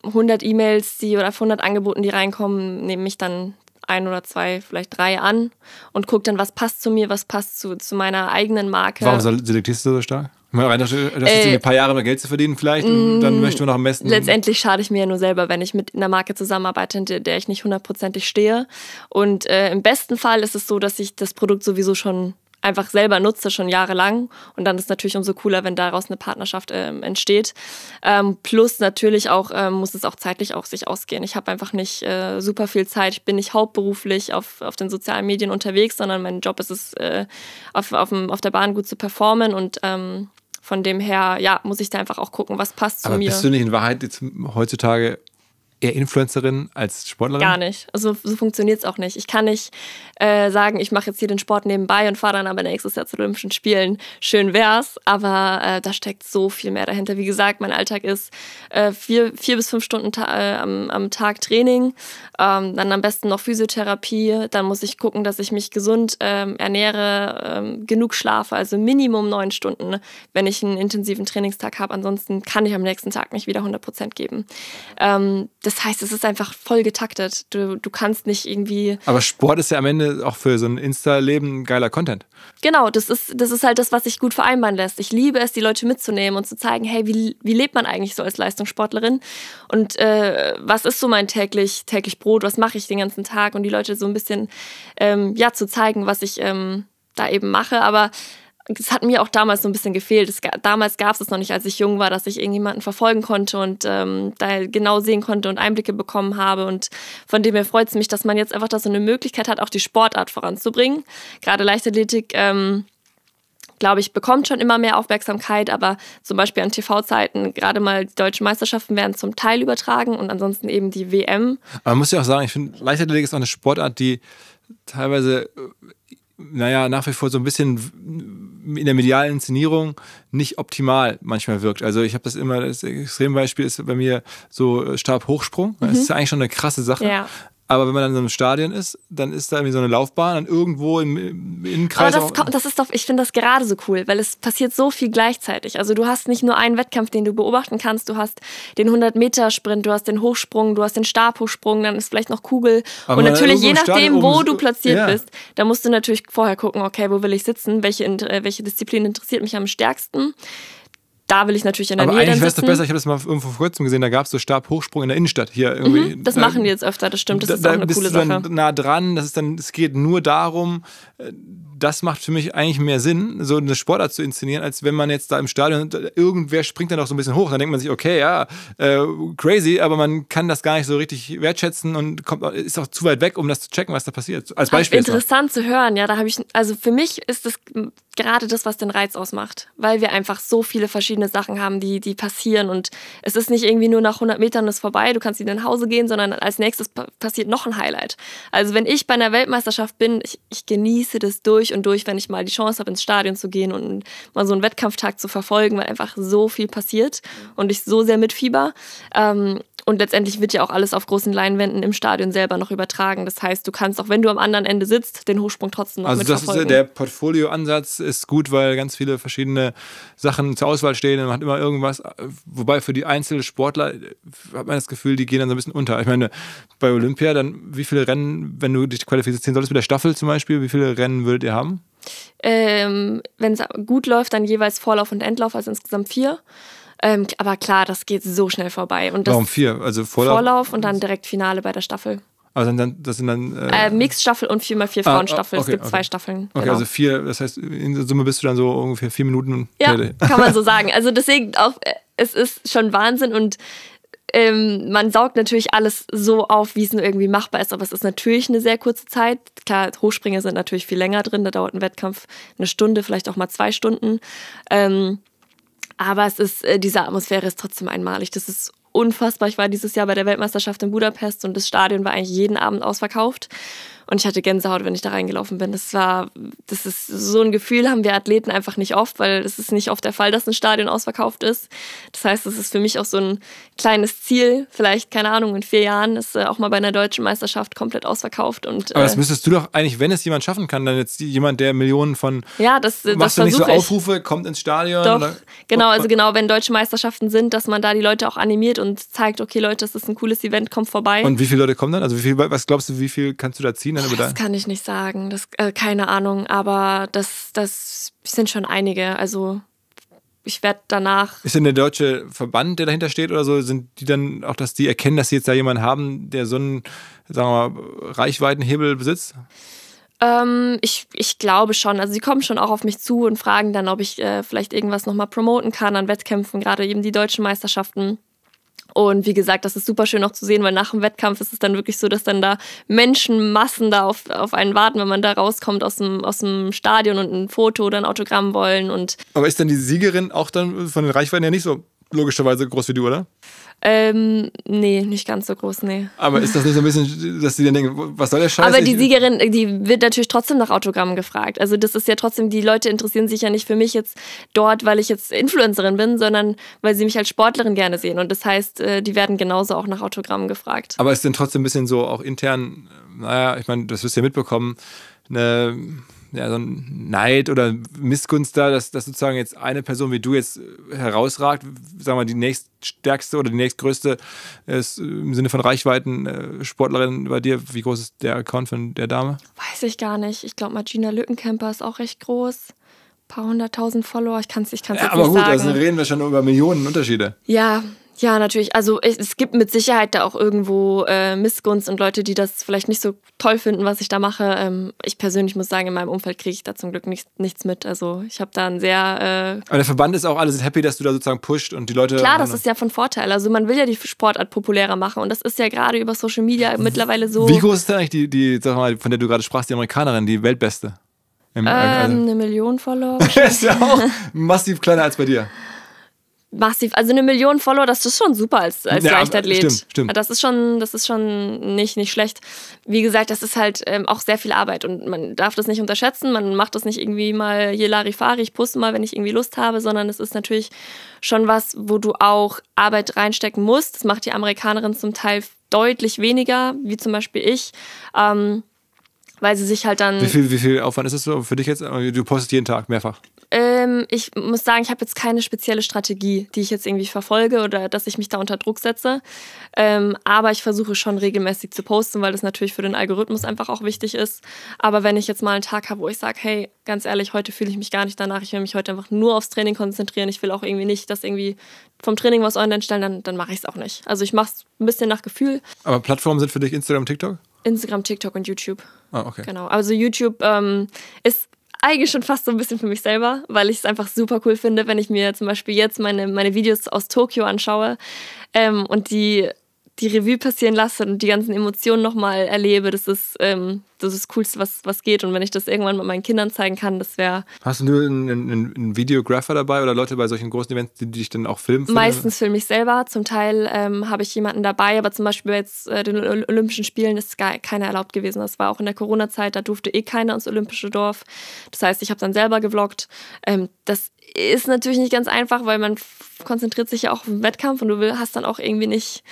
100 E-Mails, die oder von 100 Angeboten, die reinkommen, nehme ich dann ein oder zwei, vielleicht drei an und gucke dann, was passt zu mir, was passt zu, zu meiner eigenen Marke. Warum selektierst du so stark? Rein, dass äh, jetzt ein paar Jahre mehr Geld zu verdienen vielleicht und mm, dann möchte man noch am besten... Letztendlich schade ich mir ja nur selber, wenn ich mit einer Marke zusammenarbeite, hinter der ich nicht hundertprozentig stehe. Und äh, im besten Fall ist es so, dass ich das Produkt sowieso schon einfach selber nutze, schon jahrelang. Und dann ist natürlich umso cooler, wenn daraus eine Partnerschaft ähm, entsteht. Ähm, plus natürlich auch, ähm, muss es auch zeitlich auch sich ausgehen. Ich habe einfach nicht äh, super viel Zeit. Ich bin nicht hauptberuflich auf, auf den sozialen Medien unterwegs, sondern mein Job ist es, äh, auf, auf, auf der Bahn gut zu performen und ähm, von dem her, ja, muss ich da einfach auch gucken, was passt Aber zu mir. Bist du nicht in Wahrheit jetzt heutzutage eher Influencerin als Sportlerin? Gar nicht. Also so funktioniert es auch nicht. Ich kann nicht äh, sagen, ich mache jetzt hier den Sport nebenbei und fahre dann aber nächstes Jahr zu Olympischen Spielen. Schön wär's, aber äh, da steckt so viel mehr dahinter. Wie gesagt, mein Alltag ist äh, vier, vier bis fünf Stunden äh, am, am Tag Training, ähm, dann am besten noch Physiotherapie, dann muss ich gucken, dass ich mich gesund ähm, ernähre, ähm, genug schlafe, also Minimum neun Stunden, wenn ich einen intensiven Trainingstag habe. Ansonsten kann ich am nächsten Tag nicht wieder 100 Prozent geben. Ähm, das das heißt, es ist einfach voll getaktet. Du, du kannst nicht irgendwie. Aber Sport ist ja am Ende auch für so ein Insta-Leben geiler Content. Genau, das ist, das ist halt das, was sich gut vereinbaren lässt. Ich liebe es, die Leute mitzunehmen und zu zeigen, hey, wie, wie lebt man eigentlich so als Leistungssportlerin? Und äh, was ist so mein täglich, täglich Brot? Was mache ich den ganzen Tag? Und die Leute so ein bisschen ähm, ja, zu zeigen, was ich ähm, da eben mache. Aber es hat mir auch damals so ein bisschen gefehlt. Es, damals gab es es noch nicht, als ich jung war, dass ich irgendjemanden verfolgen konnte und ähm, da genau sehen konnte und Einblicke bekommen habe. Und von dem her freut es mich, dass man jetzt einfach da so eine Möglichkeit hat, auch die Sportart voranzubringen. Gerade Leichtathletik. Ähm, glaube ich, bekommt schon immer mehr Aufmerksamkeit, aber zum Beispiel an TV-Zeiten, gerade mal die deutschen Meisterschaften werden zum Teil übertragen und ansonsten eben die WM. Aber man muss ja auch sagen, ich finde, Leichtathletik ist auch eine Sportart, die teilweise äh, naja, nach wie vor so ein bisschen in der medialen Inszenierung nicht optimal manchmal wirkt. Also ich habe das immer, das Extrembeispiel ist bei mir so äh, Stabhochsprung. Das mhm. ist eigentlich schon eine krasse Sache. Ja. Aber wenn man dann in so einem Stadion ist, dann ist da irgendwie so eine Laufbahn dann irgendwo im, im Innenkreis. Aber das, das, ist doch, ich finde das gerade so cool, weil es passiert so viel gleichzeitig. Also du hast nicht nur einen Wettkampf, den du beobachten kannst, du hast den 100-Meter-Sprint, du hast den Hochsprung, du hast den Stabhochsprung, dann ist vielleicht noch Kugel. Aber und natürlich, je nachdem, wo du platziert ja. bist, da musst du natürlich vorher gucken, okay, wo will ich sitzen, welche, äh, welche Disziplin interessiert mich am stärksten da will ich natürlich in der Aber Nähe eigentlich wäre es doch besser, ich habe das mal irgendwo vor kurzem gesehen, da gab es so Stabhochsprung in der Innenstadt hier mhm, irgendwie. Mhm, das da, äh, machen die jetzt öfter, das stimmt, das da, ist auch eine da bist coole du dann Sache. nah dran, das ist dann, es geht nur darum, Äh, das macht für mich eigentlich mehr Sinn, so eine Sportart zu inszenieren, als wenn man jetzt da im Stadion äh, irgendwer springt dann auch so ein bisschen hoch. Dann denkt man sich, okay, ja, äh, crazy, aber man kann das gar nicht so richtig wertschätzen und kommt, ist auch zu weit weg, um das zu checken, was da passiert. Als ah, Beispiel. Interessant zu hören, ja, da habe ich, also für mich ist das gerade das, was den Reiz ausmacht, weil wir einfach so viele verschiedene Sachen haben, die, die passieren und es ist nicht irgendwie nur nach 100 Metern ist vorbei, du kannst in nach Hause gehen, sondern als nächstes passiert noch ein Highlight. Also wenn ich bei einer Weltmeisterschaft bin, ich, ich genieße das durch durch und durch, wenn ich mal die Chance habe, ins Stadion zu gehen und mal so einen Wettkampftag zu verfolgen, weil einfach so viel passiert und ich so sehr mitfieber. Ähm, und letztendlich wird ja auch alles auf großen Leinwänden im Stadion selber noch übertragen. Das heißt, du kannst auch, wenn du am anderen Ende sitzt, den Hochsprung trotzdem noch Also das ist der Portfolio-Ansatz ist gut, weil ganz viele verschiedene Sachen zur Auswahl stehen und man hat immer irgendwas. Wobei für die einzelnen Sportler hat man das Gefühl, die gehen dann so ein bisschen unter. Ich meine, bei Olympia dann wie viele Rennen, wenn du dich qualifizieren solltest mit der Staffel zum Beispiel, wie viele Rennen würdet ihr haben? Ähm, wenn es gut läuft, dann jeweils Vorlauf und Endlauf, also insgesamt vier. Ähm, aber klar, das geht so schnell vorbei. Und Warum vier? Also Vorlauf, Vorlauf und dann direkt Finale bei der Staffel. Also dann, das sind dann. Äh, äh Mixstaffel und 4x4 ah, Frauenstaffel. Ah, okay, es gibt okay. zwei Staffeln. Okay, genau. also vier, das heißt, in Summe bist du dann so ungefähr vier Minuten. Ja, kann man so sagen. Also deswegen auch, äh, es ist schon Wahnsinn und ähm, man saugt natürlich alles so auf, wie es nur irgendwie machbar ist, aber es ist natürlich eine sehr kurze Zeit. Klar, Hochspringer sind natürlich viel länger drin, da dauert ein Wettkampf eine Stunde, vielleicht auch mal zwei Stunden. Ähm, aber es ist, äh, diese Atmosphäre ist trotzdem einmalig. Das ist unfassbar. Ich war dieses Jahr bei der Weltmeisterschaft in Budapest und das Stadion war eigentlich jeden Abend ausverkauft. Und ich hatte Gänsehaut, wenn ich da reingelaufen bin. Das war, das ist so ein Gefühl, haben wir Athleten einfach nicht oft, weil es ist nicht oft der Fall, dass ein Stadion ausverkauft ist. Das heißt, es ist für mich auch so ein kleines Ziel, vielleicht, keine Ahnung, in vier Jahren ist äh, auch mal bei einer deutschen Meisterschaft komplett ausverkauft. Und, Aber das äh, müsstest du doch eigentlich, wenn es jemand schaffen kann, dann jetzt jemand, der Millionen von. Ja, das, ist. machst du nicht so Aufrufe, ich. kommt ins Stadion. Doch, genau, oh, also oh. genau, wenn deutsche Meisterschaften sind, dass man da die Leute auch animiert und zeigt, okay Leute, das ist ein cooles Event, kommt vorbei. Und wie viele Leute kommen dann? Also wie viel, was glaubst du, wie viel kannst du da ziehen? Boah, das kann ich nicht sagen, das, äh, keine Ahnung, aber das, das sind schon einige, also ich werde danach. Ist denn der deutsche Verband, der dahinter steht oder so? Sind die dann auch, dass die erkennen, dass sie jetzt da jemanden haben, der so einen, sagen wir mal, Reichweitenhebel besitzt? Ähm, ich, ich glaube schon. Also sie kommen schon auch auf mich zu und fragen dann, ob ich äh, vielleicht irgendwas nochmal promoten kann an Wettkämpfen, gerade eben die deutschen Meisterschaften. Und wie gesagt, das ist super schön auch zu sehen, weil nach dem Wettkampf ist es dann wirklich so, dass dann da Menschenmassen da auf, auf einen warten, wenn man da rauskommt aus dem, aus dem Stadion und ein Foto oder ein Autogramm wollen. Und Aber ist dann die Siegerin auch dann von den Reichweiten ja nicht so, logischerweise groß wie du, oder? Ähm, nee, nicht ganz so groß, nee. Aber ist das nicht so ein bisschen, dass die dann denken, was soll der Scheiß? Aber die Siegerin, die wird natürlich trotzdem nach Autogrammen gefragt. Also das ist ja trotzdem, die Leute interessieren sich ja nicht für mich jetzt dort, weil ich jetzt Influencerin bin, sondern weil sie mich als Sportlerin gerne sehen. Und das heißt, äh, die werden genauso auch nach Autogrammen gefragt. Aber ist denn trotzdem ein bisschen so auch intern, äh, naja, ich meine, das wirst du ja mitbekommen, eine ja, so ein Neid oder Missgunst da, dass, dass sozusagen jetzt eine Person wie du jetzt äh, herausragt, sagen wir die nächststärkste oder die nächstgrößte ist äh, im Sinne von Reichweiten äh, Sportlerin bei dir. Wie groß ist der Account von der Dame? Weiß ich gar nicht. Ich glaube, Margina Lückenkemper ist auch recht groß paar hunderttausend Follower. Ich kann es ich kann's ja, jetzt aber nicht sagen. Aber gut, also reden wir schon über Millionen Unterschiede. Ja, ja, natürlich. Also es gibt mit Sicherheit da auch irgendwo äh, Missgunst und Leute, die das vielleicht nicht so toll finden, was ich da mache. Ähm, ich persönlich muss sagen, in meinem Umfeld kriege ich da zum Glück nicht, nichts mit. Also ich habe da ein sehr... Äh Aber der Verband ist auch alles happy, dass du da sozusagen pusht und die Leute... Klar, das ist ja von Vorteil. Also man will ja die Sportart populärer machen und das ist ja gerade über Social Media mittlerweile so... Wie groß ist denn eigentlich die, die sag mal, von der du gerade sprachst, die Amerikanerin, die Weltbeste? Im, äh, ähm, also. Eine Million Follower. ist ja auch massiv kleiner als bei dir massiv, also eine Million Follower, das ist schon super als, als ja, Leichtathlet. Stimmt, stimmt. Das ist schon, das ist schon nicht, nicht schlecht. Wie gesagt, das ist halt ähm, auch sehr viel Arbeit und man darf das nicht unterschätzen. Man macht das nicht irgendwie mal hier Larifari, ich puste mal, wenn ich irgendwie Lust habe, sondern es ist natürlich schon was, wo du auch Arbeit reinstecken musst. Das macht die Amerikanerin zum Teil deutlich weniger, wie zum Beispiel ich. Ähm, weil sie sich halt dann. Wie viel, wie viel Aufwand ist das so für dich jetzt? Du postest jeden Tag mehrfach. Ähm, ich muss sagen, ich habe jetzt keine spezielle Strategie, die ich jetzt irgendwie verfolge oder dass ich mich da unter Druck setze. Ähm, aber ich versuche schon regelmäßig zu posten, weil das natürlich für den Algorithmus einfach auch wichtig ist. Aber wenn ich jetzt mal einen Tag habe, wo ich sage, hey, ganz ehrlich, heute fühle ich mich gar nicht danach, ich will mich heute einfach nur aufs Training konzentrieren, ich will auch irgendwie nicht, dass irgendwie vom Training was online stellen, dann, dann mache ich es auch nicht. Also ich mache es ein bisschen nach Gefühl. Aber Plattformen sind für dich Instagram, TikTok? Instagram, TikTok und YouTube. Ah, okay. Genau. Also YouTube ähm, ist eigentlich schon fast so ein bisschen für mich selber, weil ich es einfach super cool finde, wenn ich mir zum Beispiel jetzt meine, meine Videos aus Tokio anschaue ähm, und die, die Revue passieren lasse und die ganzen Emotionen nochmal erlebe. Das ist ähm, das ist das Coolste, was, was geht. Und wenn ich das irgendwann mit meinen Kindern zeigen kann, das wäre. Hast du einen, einen, einen Videographer dabei oder Leute bei solchen großen Events, die, die dich dann auch filmen? Meistens filme ich selber. Zum Teil ähm, habe ich jemanden dabei, aber zum Beispiel bei jetzt äh, den Olympischen Spielen ist gar keiner erlaubt gewesen. Das war auch in der Corona-Zeit, da durfte eh keiner ins Olympische Dorf. Das heißt, ich habe dann selber gevloggt. Ähm, das ist natürlich nicht ganz einfach, weil man konzentriert sich ja auch auf den Wettkampf und du hast dann auch irgendwie nicht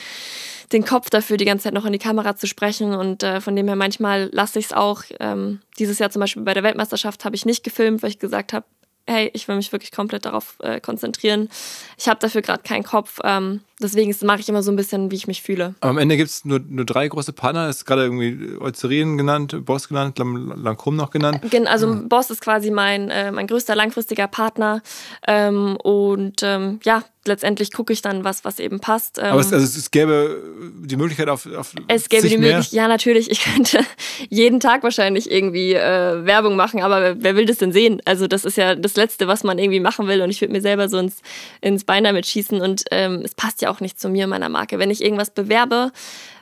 den Kopf dafür, die ganze Zeit noch in die Kamera zu sprechen. Und äh, von dem her manchmal lasse ich es auch. Ähm, dieses Jahr zum Beispiel bei der Weltmeisterschaft habe ich nicht gefilmt, weil ich gesagt habe, hey, ich will mich wirklich komplett darauf äh, konzentrieren. Ich habe dafür gerade keinen Kopf. Ähm, Deswegen mache ich immer so ein bisschen, wie ich mich fühle. Am Ende gibt es nur, nur drei große Partner. Das ist gerade irgendwie Eucerin genannt, Boss genannt, Lancome noch genannt. Äh, also mhm. Boss ist quasi mein, äh, mein größter langfristiger Partner. Ähm, und ähm, ja, letztendlich gucke ich dann, was, was eben passt. Ähm, Aber es, also es gäbe die Möglichkeit auf. auf es gäbe die Möglichkeit, ja, natürlich. Ich könnte jeden Tag wahrscheinlich irgendwie äh, Werbung machen, aber wer, wer will das denn sehen? Also, das ist ja das Letzte, was man irgendwie machen will. Und ich würde mir selber so ins, ins Bein damit schießen. Und ähm, es passt ja auch nicht zu mir, meiner Marke. Wenn ich irgendwas bewerbe,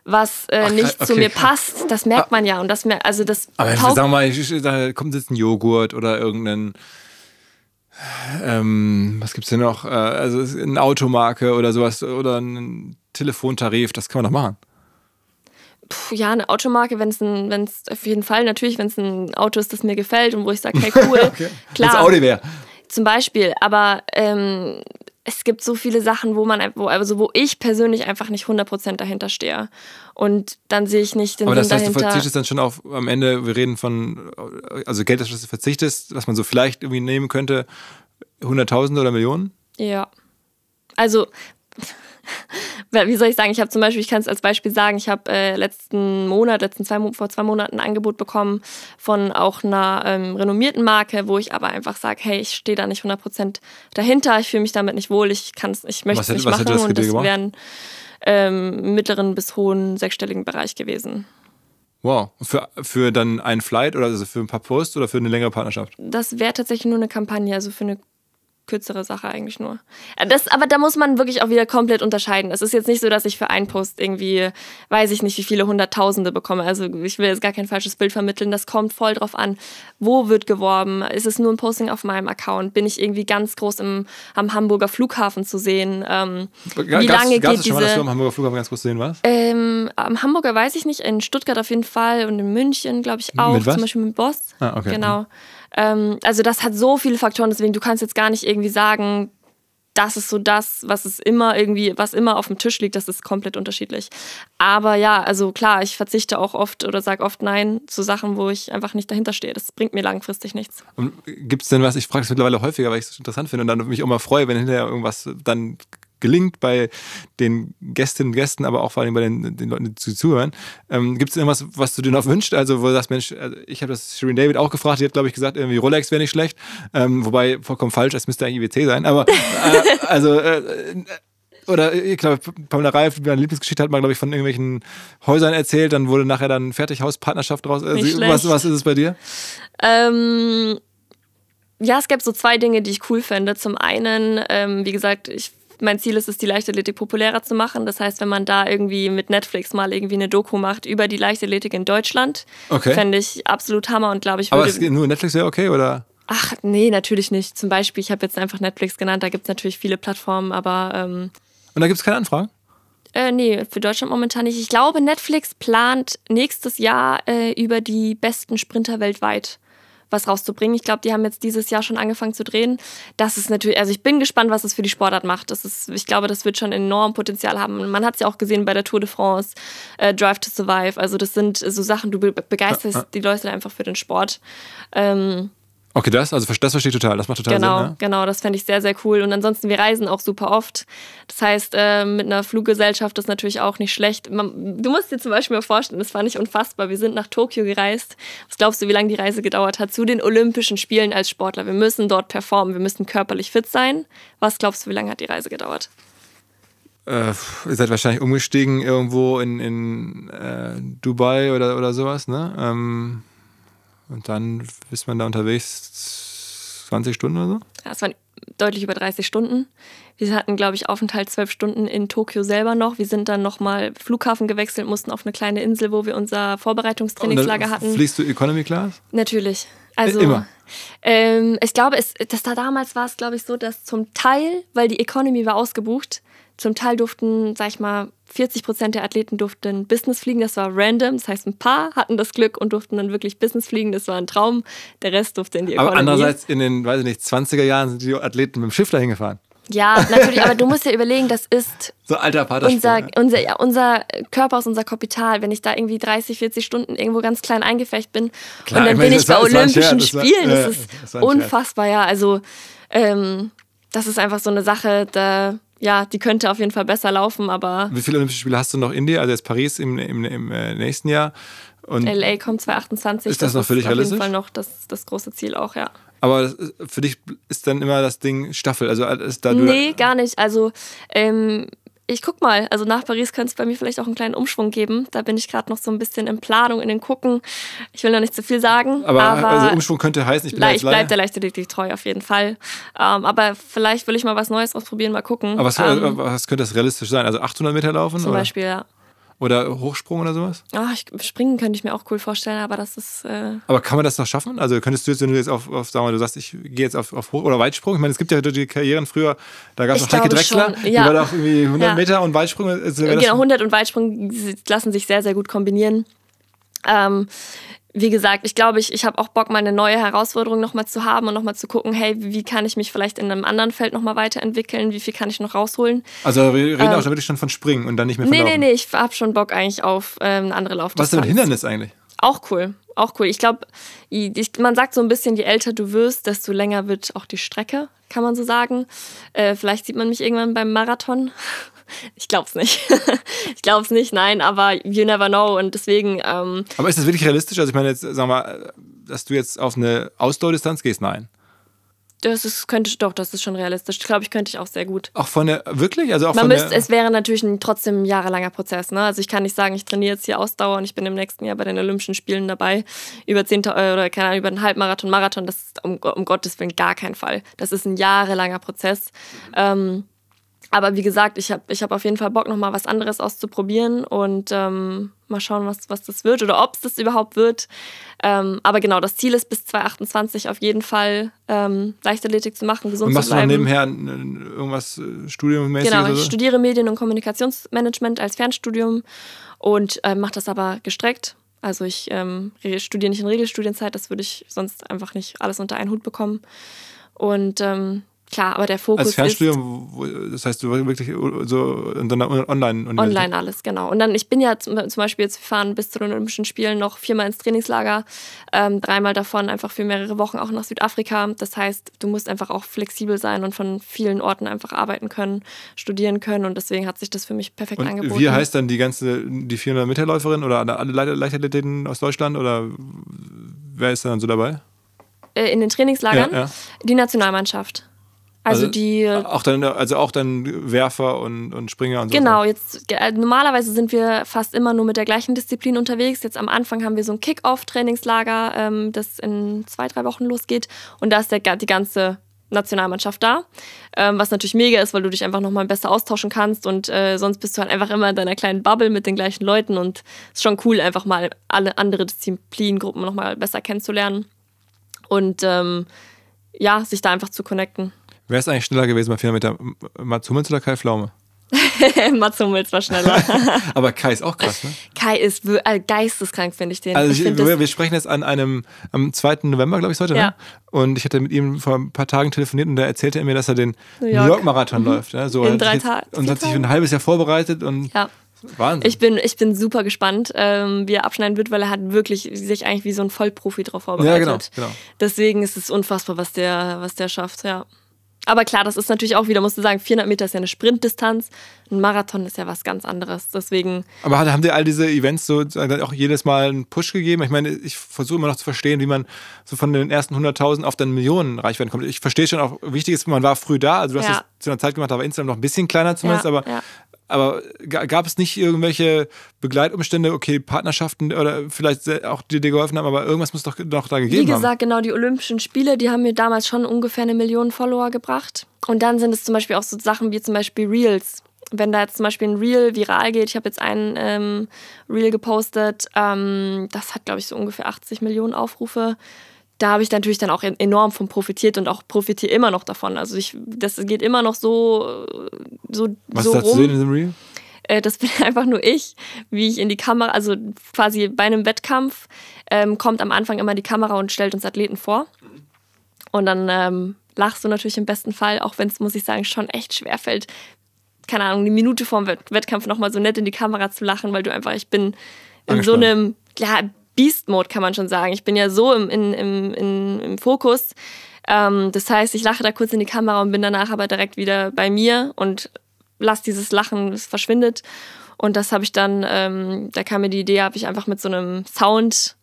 was äh, Ach, nicht okay, zu mir passt, das merkt ah. man ja. Und das merkt, also das. Aber ich sag mal, da kommt jetzt ein Joghurt oder irgendein. Ähm, was gibt's denn noch? Äh, also eine Automarke oder sowas oder ein Telefontarif, das kann man doch machen. Puh, ja, eine Automarke, wenn es wenn es auf jeden Fall natürlich, wenn es ein Auto ist, das mir gefällt und wo ich sage, hey cool, okay. klar. Wenn Audi wäre. Zum Beispiel, aber ähm, es gibt so viele Sachen, wo man, wo, also wo ich persönlich einfach nicht 100% dahinter stehe. Und dann sehe ich nicht den Aber Sinn das heißt, dahinter. du verzichtest dann schon auf, am Ende, wir reden von, also Geld, das du verzichtest, was man so vielleicht irgendwie nehmen könnte, Hunderttausende oder Millionen? Ja. Also wie soll ich sagen, ich habe zum Beispiel, ich kann es als Beispiel sagen, ich habe äh, letzten Monat, letzten zwei, vor zwei Monaten ein Angebot bekommen von auch einer ähm, renommierten Marke, wo ich aber einfach sage, hey, ich stehe da nicht 100% dahinter, ich fühle mich damit nicht wohl, ich kann es, ich möchte es nicht machen und das wäre ähm, mittleren bis hohen sechsstelligen Bereich gewesen. Wow. Für, für dann einen Flight oder also für ein paar Posts oder für eine längere Partnerschaft? Das wäre tatsächlich nur eine Kampagne, also für eine kürzere Sache eigentlich nur. Äh, das, aber da muss man wirklich auch wieder komplett unterscheiden. Es ist jetzt nicht so, dass ich für einen Post irgendwie, weiß ich nicht, wie viele Hunderttausende bekomme. Also ich will jetzt gar kein falsches Bild vermitteln. Das kommt voll drauf an. Wo wird geworben? Ist es nur ein Posting auf meinem Account? Bin ich irgendwie ganz groß im, am Hamburger Flughafen zu sehen? Ähm, wie lange gab's, geht gab's diese... mal, dass du am Hamburger Flughafen ganz groß zu sehen warst? Ähm, am Hamburger weiß ich nicht. In Stuttgart auf jeden Fall und in München, glaube ich, auch. Zum Beispiel mit Boss. Ah, okay. Genau. Mhm. Ähm, also das hat so viele Faktoren, deswegen du kannst jetzt gar nicht irgendwie sagen, das ist so das, was es immer irgendwie, was immer auf dem Tisch liegt, das ist komplett unterschiedlich. Aber ja, also klar, ich verzichte auch oft oder sage oft Nein zu Sachen, wo ich einfach nicht dahinter stehe. Das bringt mir langfristig nichts. Gibt es denn was, ich frage es mittlerweile häufiger, weil ich es interessant finde und dann mich auch mal freue, wenn hinterher irgendwas dann gelingt bei den Gästinnen und Gästen, aber auch vor allem bei den, den Leuten, die zuhören. Ähm, Gibt es irgendwas, was du dir noch wünschst? Also, wo du sagst, Mensch, also ich habe das Shirin David auch gefragt, die hat, glaube ich, gesagt, irgendwie Rolex wäre nicht schlecht. Ähm, wobei vollkommen falsch, es müsste eigentlich IWC sein. Aber äh, also äh, äh oder äh, ich glaube, Pamela Reif, wie eine Lieblingsgeschichte hat man, glaube ich, von irgendwelchen Häusern erzählt, dann wurde nachher dann Fertighauspartnerschaft draus. Also, was, was ist es bei dir? Ähm, ja, es gäbe so zwei Dinge, die ich cool fände. Zum einen, ähm, wie gesagt, ich mein Ziel ist es, die Leichtathletik populärer zu machen. Das heißt, wenn man da irgendwie mit Netflix mal irgendwie eine Doku macht über die Leichtathletik in Deutschland, okay. fände ich absolut Hammer und glaube ich würde... Aber ist nur Netflix wäre okay, oder? Ach, nee, natürlich nicht. Zum Beispiel, ich habe jetzt einfach Netflix genannt, da gibt es natürlich viele Plattformen, aber... Ähm, und da gibt es keine Anfragen? Äh, nee, für Deutschland momentan nicht. Ich glaube, Netflix plant nächstes Jahr äh, über die besten Sprinter weltweit was rauszubringen. Ich glaube, die haben jetzt dieses Jahr schon angefangen zu drehen. Das ist natürlich, also ich bin gespannt, was das für die Sportart macht. Das ist, ich glaube, das wird schon enorm Potenzial haben. Man hat es ja auch gesehen bei der Tour de France, äh, Drive to Survive. Also das sind so Sachen, du begeisterst die Leute einfach für den Sport. Ähm, Okay, das, also das verstehe ich total. Das macht total genau, Sinn. Genau, ne? genau, das fände ich sehr, sehr cool. Und ansonsten, wir reisen auch super oft. Das heißt, äh, mit einer Fluggesellschaft ist natürlich auch nicht schlecht. Man, du musst dir zum Beispiel mal vorstellen, das fand ich unfassbar. Wir sind nach Tokio gereist. Was glaubst du, wie lange die Reise gedauert hat? Zu den Olympischen Spielen als Sportler. Wir müssen dort performen, wir müssen körperlich fit sein. Was glaubst du, wie lange hat die Reise gedauert? Äh, ihr seid wahrscheinlich umgestiegen irgendwo in, in äh, Dubai oder, oder sowas, ne? Ähm und dann ist man da unterwegs 20 Stunden oder so? Ja, es waren deutlich über 30 Stunden. Wir hatten, glaube ich, Aufenthalt zwölf Stunden in Tokio selber noch. Wir sind dann nochmal Flughafen gewechselt, mussten auf eine kleine Insel, wo wir unser Vorbereitungstrainingslager oh, hatten. Fliegst du Economy Class? Natürlich. Also, Immer. Ähm, ich glaube, es, dass da damals war es, glaube ich, so, dass zum Teil, weil die Economy war ausgebucht, zum Teil durften, sag ich mal, 40 Prozent der Athleten durften Business fliegen. Das war random. Das heißt, ein paar hatten das Glück und durften dann wirklich Business fliegen. Das war ein Traum. Der Rest durfte in die Economy. Aber andererseits in den, weiß ich nicht, 20er Jahren sind die Athleten mit dem Schiff dahin gefahren. Ja, natürlich, aber du musst ja überlegen, das ist so alter unser, unser, ja, unser Körper ist unser Kapital. Wenn ich da irgendwie 30, 40 Stunden irgendwo ganz klein eingefecht bin Klar, und dann ich meine, bin ich bei war, Olympischen das war, Spielen, das, war, äh, das ist das unfassbar, ja. Also ähm, das ist einfach so eine Sache, da ja, die könnte auf jeden Fall besser laufen, aber. Wie viele Olympische Spiele hast du noch in dir? Also jetzt Paris im, im, im äh, nächsten Jahr. Und LA kommt 2028. Ist das, das noch völlig realistisch? Auf jeden Fall noch das, das große Ziel auch, ja. Aber für dich ist dann immer das Ding Staffel, also äh, da Nee, gar nicht. Also ähm, ich guck mal. Also nach Paris könnte es bei mir vielleicht auch einen kleinen Umschwung geben. Da bin ich gerade noch so ein bisschen in Planung, in den Gucken. Ich will noch nicht zu viel sagen. Aber, aber also Umschwung könnte heißen, ich bin le- ja halt Ich bleibe der Leichtathletik treu auf jeden Fall. Ähm, aber vielleicht will ich mal was Neues ausprobieren, mal gucken. Aber was, äh, ähm, was könnte das realistisch sein? Also 800 Meter laufen? Zum oder? Beispiel, ja. Oder Hochsprung oder sowas? Ah, oh, springen könnte ich mir auch cool vorstellen, aber das ist. Äh aber kann man das noch schaffen? Also könntest du jetzt, wenn du jetzt auf, auf sagen wir, du sagst, ich gehe jetzt auf, auf Hoch- oder Weitsprung. Ich meine, es gibt ja die Karrieren früher, da gab es noch Heike Drechsler, ja. die war auch irgendwie 100 ja. Meter und Weitsprung. Also genau, 100 und Weitsprung lassen sich sehr, sehr gut kombinieren. Ähm, wie gesagt, ich glaube, ich, ich habe auch Bock, meine neue Herausforderung nochmal zu haben und nochmal zu gucken, hey, wie kann ich mich vielleicht in einem anderen Feld nochmal weiterentwickeln, wie viel kann ich noch rausholen. Also wir reden ähm, auch schon wirklich schon von Springen und dann nicht mehr von Nee, Laufen. nee, nee, ich habe schon Bock eigentlich auf ähm, eine andere Laufdistanz. Was ist denn ein Hindernis eigentlich? Auch cool, auch cool. Ich glaube, man sagt so ein bisschen, je älter du wirst, desto länger wird auch die Strecke, kann man so sagen. Äh, vielleicht sieht man mich irgendwann beim Marathon. Ich glaube es nicht. ich glaube es nicht, nein, aber you never know und deswegen. Ähm aber ist das wirklich realistisch? Also ich meine jetzt, sag mal, dass du jetzt auf eine Ausdauerdistanz gehst, nein. Das ist, könnte doch, das ist schon realistisch. Ich glaube, ich könnte ich auch sehr gut. Auch von der, wirklich? Also auch Man von müsste, der es wäre natürlich ein, trotzdem ein jahrelanger Prozess. Ne? Also ich kann nicht sagen, ich trainiere jetzt hier Ausdauer und ich bin im nächsten Jahr bei den Olympischen Spielen dabei. Über 10.000 äh, oder keine Ahnung, über einen Halbmarathon, Marathon, das ist um, um Gottes Willen gar kein Fall. Das ist ein jahrelanger Prozess. Ähm, aber wie gesagt, ich habe ich hab auf jeden Fall Bock, nochmal was anderes auszuprobieren und ähm, mal schauen, was, was das wird oder ob es das überhaupt wird. Ähm, aber genau, das Ziel ist bis 2028 auf jeden Fall ähm, Leichtathletik zu machen, gesund und machst zu bleiben. Du nebenher irgendwas äh, studiummäßig? Genau, ich studiere Medien- und Kommunikationsmanagement als Fernstudium und äh, mache das aber gestreckt. Also ich ähm, studiere nicht in Regelstudienzeit, das würde ich sonst einfach nicht alles unter einen Hut bekommen. Und ähm, Klar, aber der Fokus Als Fernstudium, ist, das heißt, du warst wirklich so in deiner online Online alles, genau. Und dann, ich bin ja zum, Beispiel jetzt, wir fahren bis zu den Olympischen Spielen noch viermal ins Trainingslager, ähm, dreimal davon einfach für mehrere Wochen auch nach Südafrika. Das heißt, du musst einfach auch flexibel sein und von vielen Orten einfach arbeiten können, studieren können und deswegen hat sich das für mich perfekt und angeboten. Wie heißt dann die ganze, die 400 Meterläuferin oder alle Leichtathletinnen aus Deutschland oder wer ist dann so dabei? Äh, in den Trainingslagern? Ja, ja. Die Nationalmannschaft. Also, also, die. Auch dann, also auch dann Werfer und, und Springer und so. Genau, jetzt äh, normalerweise sind wir fast immer nur mit der gleichen Disziplin unterwegs. Jetzt am Anfang haben wir so ein Kick-Off-Trainingslager, ähm, das in zwei, drei Wochen losgeht. Und da ist der, die ganze Nationalmannschaft da. Ähm, was natürlich mega ist, weil du dich einfach nochmal besser austauschen kannst und äh, sonst bist du halt einfach immer in deiner kleinen Bubble mit den gleichen Leuten und es ist schon cool, einfach mal alle andere Disziplingruppen nochmal besser kennenzulernen und ähm, ja, sich da einfach zu connecten. Wer ist eigentlich schneller gewesen bei 400 Meter? Mats Hummels oder Kai Pflaume? Mats Hummels war schneller. Aber Kai ist auch krass, ne? Kai ist äh, geisteskrank, finde ich den. Also ich, ich wir, wir, sprechen jetzt an einem, am 2. November, glaube ich, heute, ne? ja. ne? Und ich hatte mit ihm vor ein paar Tagen telefoniert und da erzählte er mir, dass er den New York-Marathon York mhm. läuft. Ne? So, In drei Tagen. Und hat sich ein halbes Jahr vorbereitet und ja. Wahnsinn. Ich bin, ich bin super gespannt, ähm, wie er abschneiden wird, weil er hat wirklich sich eigentlich wie so ein Vollprofi drauf vorbereitet. Ja, genau, genau. Deswegen ist es unfassbar, was der, was der schafft, ja. Aber klar, das ist natürlich auch wieder, musst du sagen, 400 Meter ist ja eine Sprintdistanz, ein Marathon ist ja was ganz anderes. Deswegen. Aber haben dir all diese Events so auch jedes Mal einen Push gegeben? Ich meine, ich versuche immer noch zu verstehen, wie man so von den ersten 100.000 auf dann Millionen reich werden kommt. Ich verstehe schon auch, wichtig ist, man war früh da. Also du hast ja. das zu einer Zeit gemacht, da war Instagram noch ein bisschen kleiner zumindest, ja, aber ja. Aber gab es nicht irgendwelche Begleitumstände, okay, Partnerschaften oder vielleicht auch die dir geholfen haben, aber irgendwas muss doch noch da gegeben haben? Wie gesagt, haben. genau, die Olympischen Spiele, die haben mir damals schon ungefähr eine Million Follower gebracht. Und dann sind es zum Beispiel auch so Sachen wie zum Beispiel Reels. Wenn da jetzt zum Beispiel ein Reel viral geht, ich habe jetzt einen ähm, Reel gepostet, ähm, das hat, glaube ich, so ungefähr 80 Millionen Aufrufe da habe ich natürlich dann auch enorm von profitiert und auch profitiere immer noch davon. Also ich, das geht immer noch so, äh, so, Was so ist äh, das rum. Zu sehen in dem Reel? das bin einfach nur ich, wie ich in die Kamera, also quasi bei einem Wettkampf ähm, kommt am Anfang immer die Kamera und stellt uns Athleten vor. Und dann ähm, lachst du natürlich im besten Fall, auch wenn es, muss ich sagen, schon echt schwer fällt. keine Ahnung, eine Minute vorm Wett Wettkampf nochmal so nett in die Kamera zu lachen, weil du einfach, ich bin in Angespannt. so einem, ja, Beast-Mode, kann man schon sagen. Ich bin ja so im, in, im, in, im Fokus. Ähm, das heißt, ich lache da kurz in die Kamera und bin danach aber direkt wieder bei mir und lasse dieses Lachen, es verschwindet. Und das habe ich dann, ähm, da kam mir die Idee, habe ich einfach mit so einem Sound,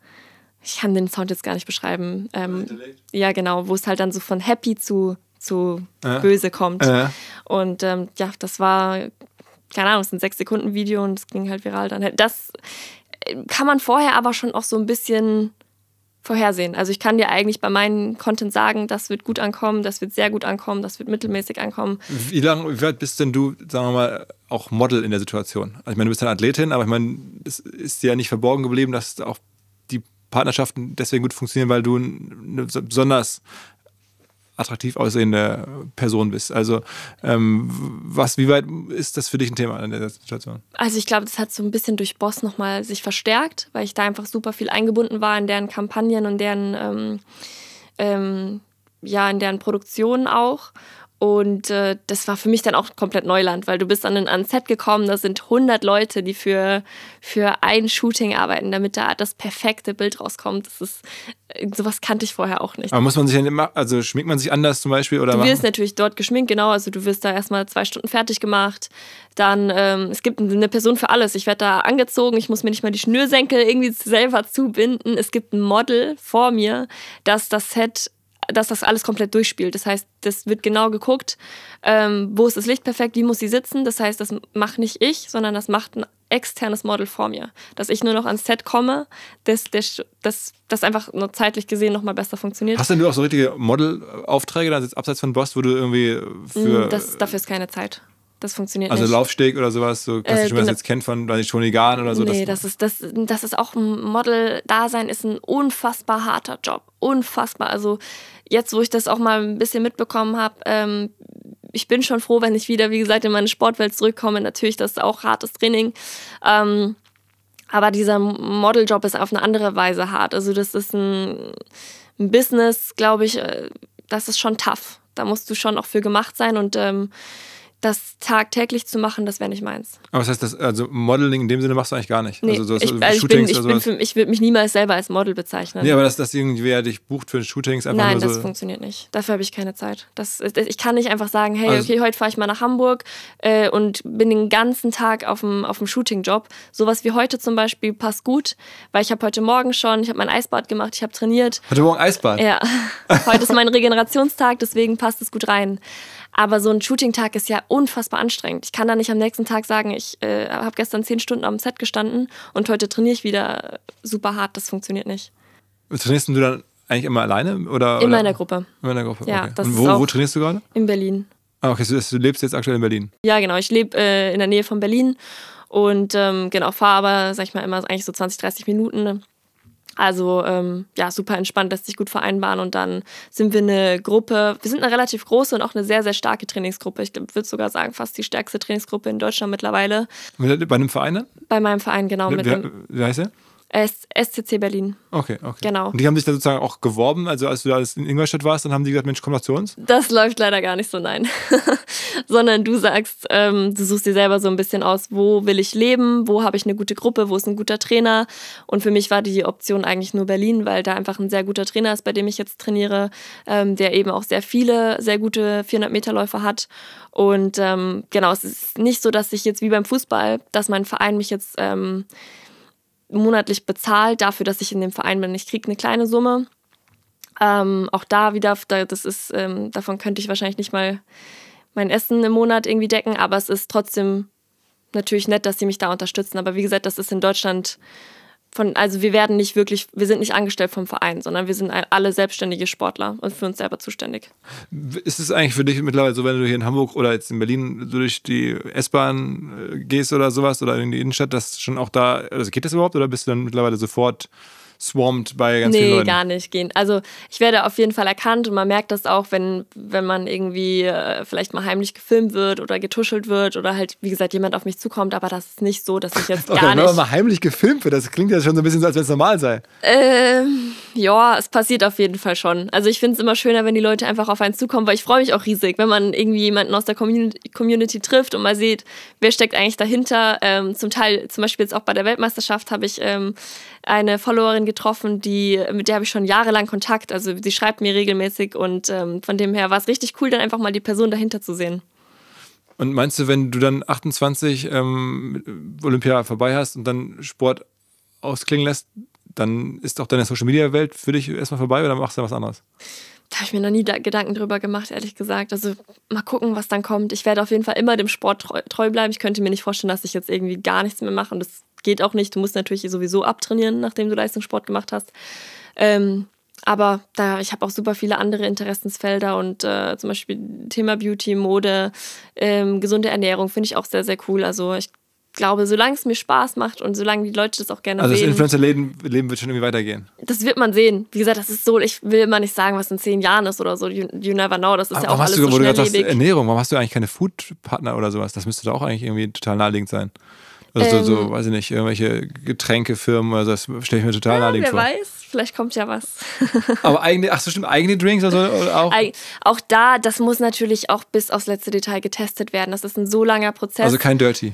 ich kann den Sound jetzt gar nicht beschreiben. Ähm, ja, genau, wo es halt dann so von happy zu, zu äh. böse kommt. Äh. Und ähm, ja, das war keine Ahnung, es ist ein sechs sekunden video und es ging halt viral. Dann das kann man vorher aber schon auch so ein bisschen vorhersehen. Also ich kann dir eigentlich bei meinem Content sagen, das wird gut ankommen, das wird sehr gut ankommen, das wird mittelmäßig ankommen. Wie lange wie bist denn du, sagen wir mal, auch Model in der Situation? Also ich meine, du bist eine Athletin, aber ich meine, es ist dir ja nicht verborgen geblieben, dass auch die Partnerschaften deswegen gut funktionieren, weil du eine besonders attraktiv aussehende Person bist. Also ähm, was, wie weit ist das für dich ein Thema in der Situation? Also ich glaube, das hat so ein bisschen durch Boss nochmal sich verstärkt, weil ich da einfach super viel eingebunden war in deren Kampagnen und deren ähm, ähm, ja in deren Produktionen auch und äh, das war für mich dann auch komplett Neuland, weil du bist dann ein Set gekommen, da sind 100 Leute, die für, für ein Shooting arbeiten, damit da das perfekte Bild rauskommt. Das ist, äh, sowas kannte ich vorher auch nicht. Aber muss man sich dann immer, also schminkt man sich anders zum Beispiel? Oder du wirst machen? natürlich dort geschminkt, genau. Also du wirst da erstmal zwei Stunden fertig gemacht. Dann, ähm, es gibt eine Person für alles. Ich werde da angezogen, ich muss mir nicht mal die Schnürsenkel irgendwie selber zubinden. Es gibt ein Model vor mir, das das Set dass das alles komplett durchspielt. Das heißt, das wird genau geguckt, ähm, wo ist das Licht perfekt, wie muss sie sitzen. Das heißt, das mache nicht ich, sondern das macht ein externes Model vor mir. Dass ich nur noch ans Set komme, dass das, das, das einfach nur zeitlich gesehen noch mal besser funktioniert. Hast du nur auch so richtige Modelaufträge, da also sitzt abseits von Boss, wo du irgendwie für. Mm, das, dafür ist keine Zeit. Das funktioniert also nicht. Also Laufsteg oder sowas, so klassisch, äh, genau. man das genau. jetzt kennt von weiß Tony Garn oder so. Nee, das, das ist, das, das ist auch ein Model-Dasein ist ein unfassbar harter Job. Unfassbar. Also jetzt, wo ich das auch mal ein bisschen mitbekommen habe, ähm, ich bin schon froh, wenn ich wieder, wie gesagt, in meine Sportwelt zurückkomme. Natürlich, das ist auch hartes Training. Ähm, aber dieser Modeljob ist auf eine andere Weise hart. Also das ist ein, ein Business, glaube ich, äh, das ist schon tough. Da musst du schon auch für gemacht sein und ähm, das tagtäglich zu machen, das wäre nicht meins. Aber das heißt, das, also Modeling in dem Sinne machst du eigentlich gar nicht. Nee, also, so, ich, also Shootings ich, bin, ich, ich würde mich niemals selber als Model bezeichnen. Nee, aber dass, dass irgendwer dich bucht für Shootings einfach Nein, so das funktioniert nicht. Dafür habe ich keine Zeit. Das, ich kann nicht einfach sagen, hey, also, okay, heute fahre ich mal nach Hamburg äh, und bin den ganzen Tag auf dem, auf dem Shooting-Job. Sowas wie heute zum Beispiel passt gut, weil ich habe heute Morgen schon, ich habe mein Eisbad gemacht, ich habe trainiert. Heute Morgen Eisbad? Ja. Heute ist mein Regenerationstag, deswegen passt es gut rein. Aber so ein Shooting-Tag ist ja unfassbar anstrengend. Ich kann da nicht am nächsten Tag sagen, ich äh, habe gestern zehn Stunden am Set gestanden und heute trainiere ich wieder super hart. Das funktioniert nicht. Trainierst du dann eigentlich immer alleine? Oder, in meiner Gruppe. In meiner Gruppe. Ja, okay. das und wo, wo trainierst du gerade? In Berlin. Ah, okay, so, du lebst jetzt aktuell in Berlin? Ja, genau. Ich lebe äh, in der Nähe von Berlin und ähm, genau, fahre aber, sag ich mal, immer eigentlich so 20, 30 Minuten also ähm, ja, super entspannt, lässt sich gut vereinbaren und dann sind wir eine Gruppe, wir sind eine relativ große und auch eine sehr, sehr starke Trainingsgruppe. Ich würde sogar sagen, fast die stärkste Trainingsgruppe in Deutschland mittlerweile. Bei einem Verein? Bei meinem Verein, genau. Wer, mit wer, wie heißt er? SCC Berlin. Okay, okay. Genau. Und die haben sich da sozusagen auch geworben, also als du da in Ingolstadt warst, dann haben die gesagt, Mensch, komm doch zu uns? Das läuft leider gar nicht so, nein. Sondern du sagst, ähm, du suchst dir selber so ein bisschen aus, wo will ich leben, wo habe ich eine gute Gruppe, wo ist ein guter Trainer. Und für mich war die Option eigentlich nur Berlin, weil da einfach ein sehr guter Trainer ist, bei dem ich jetzt trainiere, ähm, der eben auch sehr viele, sehr gute 400-Meter-Läufer hat. Und ähm, genau, es ist nicht so, dass ich jetzt wie beim Fußball, dass mein Verein mich jetzt ähm, monatlich bezahlt dafür, dass ich in dem Verein bin. Ich kriege eine kleine Summe. Ähm, auch da wieder, das ist, ähm, davon könnte ich wahrscheinlich nicht mal mein Essen im Monat irgendwie decken, aber es ist trotzdem natürlich nett, dass sie mich da unterstützen. Aber wie gesagt, das ist in Deutschland von, also wir werden nicht wirklich, wir sind nicht angestellt vom Verein, sondern wir sind alle selbstständige Sportler und für uns selber zuständig. Ist es eigentlich für dich mittlerweile so, wenn du hier in Hamburg oder jetzt in Berlin durch die S-Bahn äh, gehst oder sowas oder in die Innenstadt, dass schon auch da, also geht das überhaupt oder bist du dann mittlerweile sofort swarmt bei ganz nee, vielen Leuten. Nee, gar nicht gehen. Also ich werde auf jeden Fall erkannt und man merkt das auch, wenn, wenn man irgendwie äh, vielleicht mal heimlich gefilmt wird oder getuschelt wird oder halt, wie gesagt, jemand auf mich zukommt, aber das ist nicht so, dass ich jetzt okay, gar nicht... Wenn man mal heimlich gefilmt wird, das klingt ja schon so ein bisschen so, als wenn es normal sei. Ähm ja, es passiert auf jeden Fall schon. Also ich finde es immer schöner, wenn die Leute einfach auf einen zukommen, weil ich freue mich auch riesig, wenn man irgendwie jemanden aus der Community, Community trifft und mal sieht, wer steckt eigentlich dahinter. Ähm, zum Teil, zum Beispiel jetzt auch bei der Weltmeisterschaft habe ich ähm, eine Followerin getroffen, die, mit der habe ich schon jahrelang Kontakt. Also sie schreibt mir regelmäßig und ähm, von dem her war es richtig cool, dann einfach mal die Person dahinter zu sehen. Und meinst du, wenn du dann 28 ähm, Olympia vorbei hast und dann Sport ausklingen lässt, dann ist auch deine Social Media Welt für dich erstmal vorbei oder machst du was anderes? Da habe ich mir noch nie Gedanken drüber gemacht, ehrlich gesagt. Also mal gucken, was dann kommt. Ich werde auf jeden Fall immer dem Sport treu, treu bleiben. Ich könnte mir nicht vorstellen, dass ich jetzt irgendwie gar nichts mehr mache. Und das geht auch nicht. Du musst natürlich sowieso abtrainieren, nachdem du Leistungssport gemacht hast. Ähm, aber da, ich habe auch super viele andere Interessensfelder und äh, zum Beispiel Thema Beauty, Mode, ähm, gesunde Ernährung finde ich auch sehr, sehr cool. Also ich glaube, solange es mir Spaß macht und solange die Leute das auch gerne also sehen. Also das Influencer-Leben wird schon irgendwie weitergehen. Das wird man sehen. Wie gesagt, das ist so, ich will immer nicht sagen, was in zehn Jahren ist oder so. You, you never know. Das ist Aber ja auch alles du, so schnelllebig. Hast, Ernährung, warum hast du eigentlich keine Food-Partner oder sowas? Das müsste doch auch eigentlich irgendwie total naheliegend sein. Also ähm, so, so, ähm, weiß ich nicht, irgendwelche Getränkefirmen, also das stelle ich mir total ja, naheliegend vor. Wer weiß, vielleicht kommt ja was. Aber eigene, ach so stimmt, eigene Drinks also auch? Eig auch da, das muss natürlich auch bis aufs letzte Detail getestet werden. Das ist ein so langer Prozess. Also kein Dirty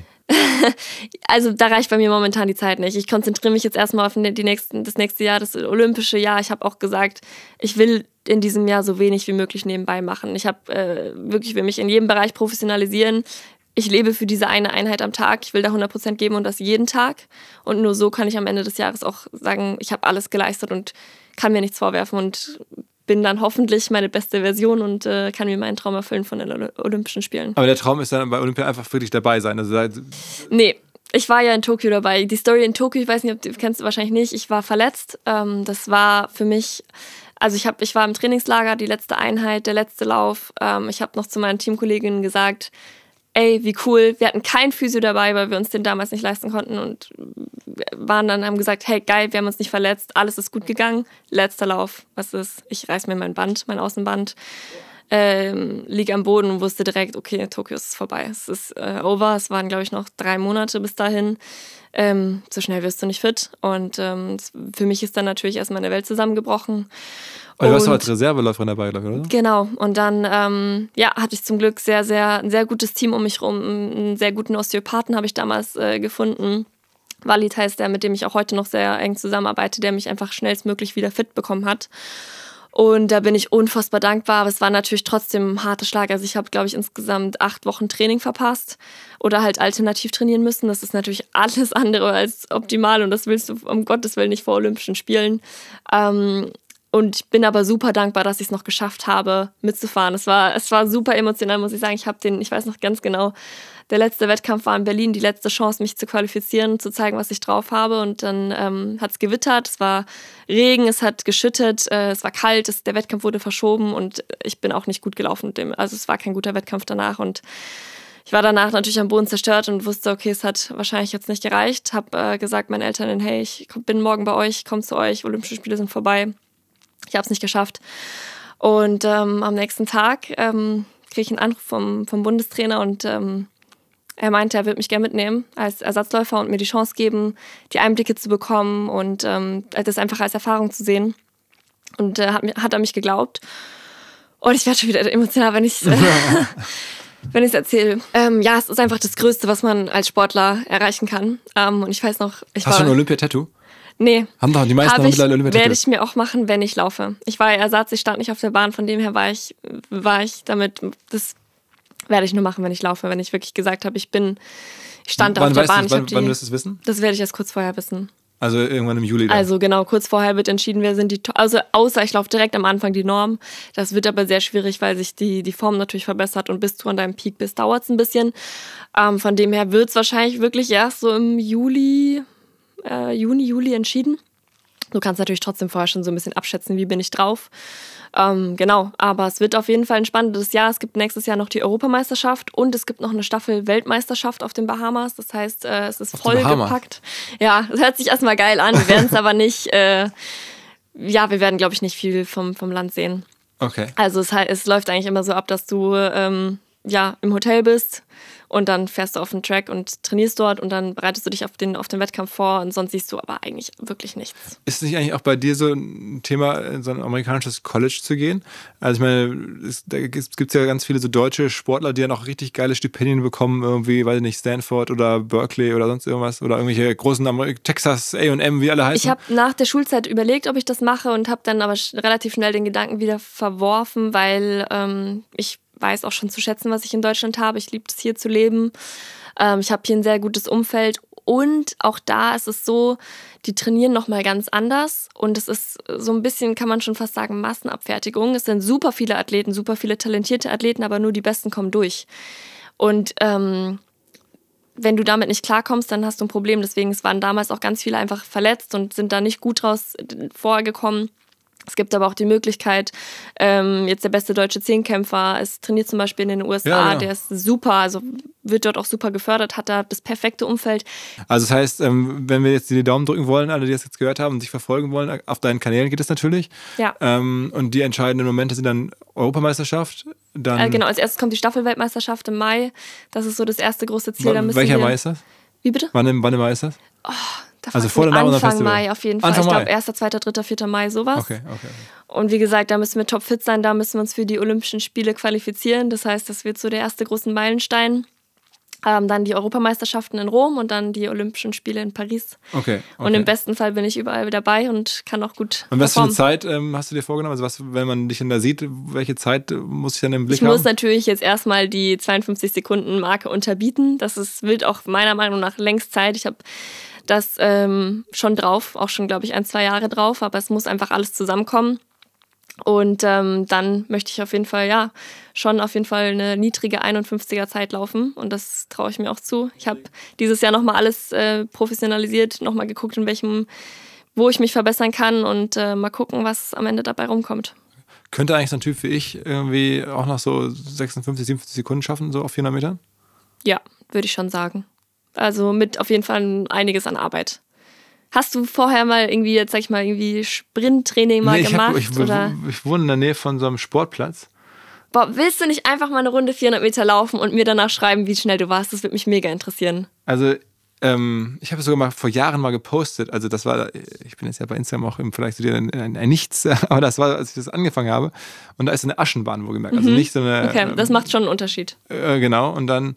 also da reicht bei mir momentan die Zeit nicht. Ich konzentriere mich jetzt erstmal auf ne, die nächsten, das nächste Jahr, das olympische Jahr. Ich habe auch gesagt, ich will in diesem Jahr so wenig wie möglich nebenbei machen. Ich habe äh, wirklich will mich in jedem Bereich professionalisieren. Ich lebe für diese eine Einheit am Tag. Ich will da 100% geben und das jeden Tag. Und nur so kann ich am Ende des Jahres auch sagen, ich habe alles geleistet und kann mir nichts vorwerfen und bin dann hoffentlich meine beste Version und äh, kann mir meinen Traum erfüllen von den Olympischen Spielen. Aber der Traum ist dann bei Olympia einfach wirklich dabei sein. Also nee, ich war ja in Tokio dabei. Die Story in Tokio, ich weiß nicht, ob du kennst du wahrscheinlich nicht. Ich war verletzt. Ähm, das war für mich also ich, hab, ich war im Trainingslager, die letzte Einheit, der letzte Lauf. Ähm, ich habe noch zu meinen Teamkolleginnen gesagt, ey, wie cool, wir hatten kein Physio dabei, weil wir uns den damals nicht leisten konnten und waren dann, haben gesagt, hey, geil, wir haben uns nicht verletzt, alles ist gut gegangen, letzter Lauf, was ist, ich reiß mir mein Band, mein Außenband. Ja ähm, lieg am Boden und wusste direkt, okay, Tokio ist vorbei. Es ist äh, over. Es waren, glaube ich, noch drei Monate bis dahin. Ähm, so schnell wirst du nicht fit. Und ähm, für mich ist dann natürlich erstmal eine Welt zusammengebrochen. Und, du warst doch als Reserveläuferin dabei, glaube ich, oder? Genau. Und dann, ähm, ja, hatte ich zum Glück sehr, sehr, ein sehr gutes Team um mich rum. Einen sehr guten Osteopathen habe ich damals äh, gefunden. Walid heißt der, mit dem ich auch heute noch sehr eng zusammenarbeite, der mich einfach schnellstmöglich wieder fit bekommen hat. Und da bin ich unfassbar dankbar, aber es war natürlich trotzdem ein harter Schlag. Also ich habe, glaube ich, insgesamt acht Wochen Training verpasst oder halt alternativ trainieren müssen. Das ist natürlich alles andere als optimal und das willst du um Gottes Willen nicht vor Olympischen Spielen. Ähm, und ich bin aber super dankbar, dass ich es noch geschafft habe, mitzufahren. Es war, es war super emotional, muss ich sagen. Ich habe den, ich weiß noch ganz genau, der letzte Wettkampf war in Berlin die letzte Chance, mich zu qualifizieren, zu zeigen, was ich drauf habe. Und dann ähm, hat es gewittert, es war Regen, es hat geschüttet, äh, es war kalt, es, der Wettkampf wurde verschoben und ich bin auch nicht gut gelaufen mit dem. Also es war kein guter Wettkampf danach und ich war danach natürlich am Boden zerstört und wusste, okay, es hat wahrscheinlich jetzt nicht gereicht. Hab äh, gesagt meinen Eltern, hey, ich bin morgen bei euch, komm zu euch, Olympische Spiele sind vorbei. Ich habe es nicht geschafft. Und ähm, am nächsten Tag ähm, kriege ich einen Anruf vom, vom Bundestrainer und ähm, er meinte, er wird mich gerne mitnehmen als Ersatzläufer und mir die Chance geben, die Einblicke zu bekommen und ähm, das einfach als Erfahrung zu sehen. Und äh, hat, hat er mich geglaubt. Und ich werde schon wieder emotional, wenn ich äh, es erzähle. Ähm, ja, es ist einfach das Größte, was man als Sportler erreichen kann. Ähm, und ich weiß noch, ich Hast war, du ein Olympia-Tattoo? Nee. Haben doch die meisten hab ich, haben Olympia Werde ich mir auch machen, wenn ich laufe. Ich war Ersatz, ich stand nicht auf der Bahn, von dem her war ich, war ich damit, das werde ich nur machen, wenn ich laufe, wenn ich wirklich gesagt habe, ich bin, ich stand wann auf der Bahn. Ich wann, die, wann wirst du es wissen? Das werde ich erst kurz vorher wissen. Also irgendwann im Juli. Dann. Also genau, kurz vorher wird entschieden, wer sind die, also außer ich laufe direkt am Anfang die Norm. Das wird aber sehr schwierig, weil sich die, die Form natürlich verbessert und bis du an deinem Peak bist, dauert es ein bisschen. Ähm, von dem her wird es wahrscheinlich wirklich erst so im Juli, äh, Juni, Juli entschieden. Du kannst natürlich trotzdem vorher schon so ein bisschen abschätzen, wie bin ich drauf. Ähm, genau, aber es wird auf jeden Fall ein spannendes Jahr. Es gibt nächstes Jahr noch die Europameisterschaft und es gibt noch eine Staffel Weltmeisterschaft auf den Bahamas. Das heißt, äh, es ist vollgepackt. Ja, es hört sich erstmal geil an. Wir werden es aber nicht, äh, ja, wir werden, glaube ich, nicht viel vom, vom Land sehen. Okay. Also es, es läuft eigentlich immer so ab, dass du ähm, ja im Hotel bist und dann fährst du auf den Track und trainierst dort und dann bereitest du dich auf den, auf den Wettkampf vor und sonst siehst du aber eigentlich wirklich nichts. Ist es nicht eigentlich auch bei dir so ein Thema, in so ein amerikanisches College zu gehen? Also ich meine, es, da gibt es ja ganz viele so deutsche Sportler, die ja noch richtig geile Stipendien bekommen, irgendwie, weiß ich nicht, Stanford oder Berkeley oder sonst irgendwas oder irgendwelche großen Amer Texas AM, wie alle heißen. Ich habe nach der Schulzeit überlegt, ob ich das mache und habe dann aber relativ schnell den Gedanken wieder verworfen, weil ähm, ich weiß auch schon zu schätzen, was ich in Deutschland habe. Ich liebe es hier zu leben. Ähm, ich habe hier ein sehr gutes Umfeld und auch da ist es so, die trainieren nochmal ganz anders. Und es ist so ein bisschen, kann man schon fast sagen, Massenabfertigung. Es sind super viele Athleten, super viele talentierte Athleten, aber nur die Besten kommen durch. Und ähm, wenn du damit nicht klarkommst, dann hast du ein Problem. Deswegen es waren damals auch ganz viele einfach verletzt und sind da nicht gut draus äh, vorgekommen. Es gibt aber auch die Möglichkeit, ähm, jetzt der beste deutsche Zehnkämpfer ist trainiert zum Beispiel in den USA, ja, ja. Genau. der ist super, also wird dort auch super gefördert, hat da das perfekte Umfeld. Also das heißt, ähm, wenn wir jetzt die Daumen drücken wollen, alle, die das jetzt gehört haben und sich verfolgen wollen, auf deinen Kanälen geht es natürlich. Ja. Ähm, und die entscheidenden Momente sind dann Europameisterschaft, dann... Äh, genau, als erstes kommt die Staffelweltmeisterschaft im Mai. Das ist so das erste große Ziel. Da welcher Mai ist das? Wie bitte? Wann im, wann im Mai ist das? Oh, also vor der Anfang Festival. Mai auf jeden Fall. Anfang ich glaube, 1., 2., 3., 4. Mai, sowas. Okay, okay, Und wie gesagt, da müssen wir topfit sein, da müssen wir uns für die Olympischen Spiele qualifizieren. Das heißt, das wird so der erste große Meilenstein. Ähm, dann die Europameisterschaften in Rom und dann die Olympischen Spiele in Paris. Okay, okay. Und im besten Fall bin ich überall dabei und kann auch gut. Und was performen. für eine Zeit ähm, hast du dir vorgenommen? Also, was, wenn man dich denn da sieht, welche Zeit äh, muss ich dann im Blick ich haben? Ich muss natürlich jetzt erstmal die 52 Sekunden Marke unterbieten. Das ist, wird auch meiner Meinung nach längst Zeit. Ich habe das ähm, schon drauf, auch schon, glaube ich, ein, zwei Jahre drauf, aber es muss einfach alles zusammenkommen. Und ähm, dann möchte ich auf jeden Fall, ja, schon auf jeden Fall eine niedrige 51er Zeit laufen. Und das traue ich mir auch zu. Ich habe dieses Jahr nochmal alles äh, professionalisiert, nochmal geguckt, in welchem, wo ich mich verbessern kann und äh, mal gucken, was am Ende dabei rumkommt. Könnte eigentlich so ein Typ wie ich irgendwie auch noch so 56, 57 Sekunden schaffen, so auf 400 Metern? Ja, würde ich schon sagen. Also mit auf jeden Fall einiges an Arbeit. Hast du vorher mal irgendwie, jetzt sag ich mal, irgendwie Sprinttraining mal nee, ich Hab, ich, oder? ich wohne in der Nähe von so einem Sportplatz. Bob, willst du nicht einfach mal eine Runde 400 Meter laufen und mir danach schreiben, wie schnell du warst? Das würde mich mega interessieren. Also, ähm, ich habe es sogar mal vor Jahren mal gepostet. Also, das war, ich bin jetzt ja bei Instagram auch im, vielleicht wieder ein, ein, ein, Nichts, aber das war, als ich das angefangen habe. Und da ist eine Aschenbahn, wohlgemerkt. Also mhm. nicht so eine. Okay, das ähm, macht schon einen Unterschied. Äh, genau. Und dann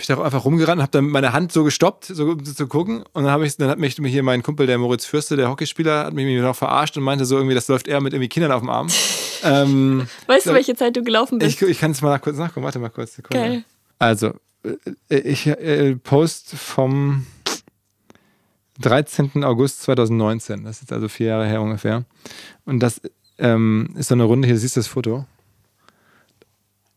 ich da einfach rumgerannt und habe dann meine Hand so gestoppt, so, um zu gucken. Und dann, ich, dann hat mich hier mein Kumpel, der Moritz Fürste, der Hockeyspieler, hat mich noch verarscht und meinte so irgendwie, das läuft eher mit irgendwie Kindern auf dem Arm. ähm, weißt du, welche Zeit du gelaufen bist? Ich, ich kann es mal nach, kurz nachgucken. Warte mal kurz. Sekunde. Geil. Also, äh, äh, ich äh, post vom 13. August 2019. Das ist jetzt also vier Jahre her ungefähr. Und das ähm, ist so eine Runde, hier siehst du das Foto.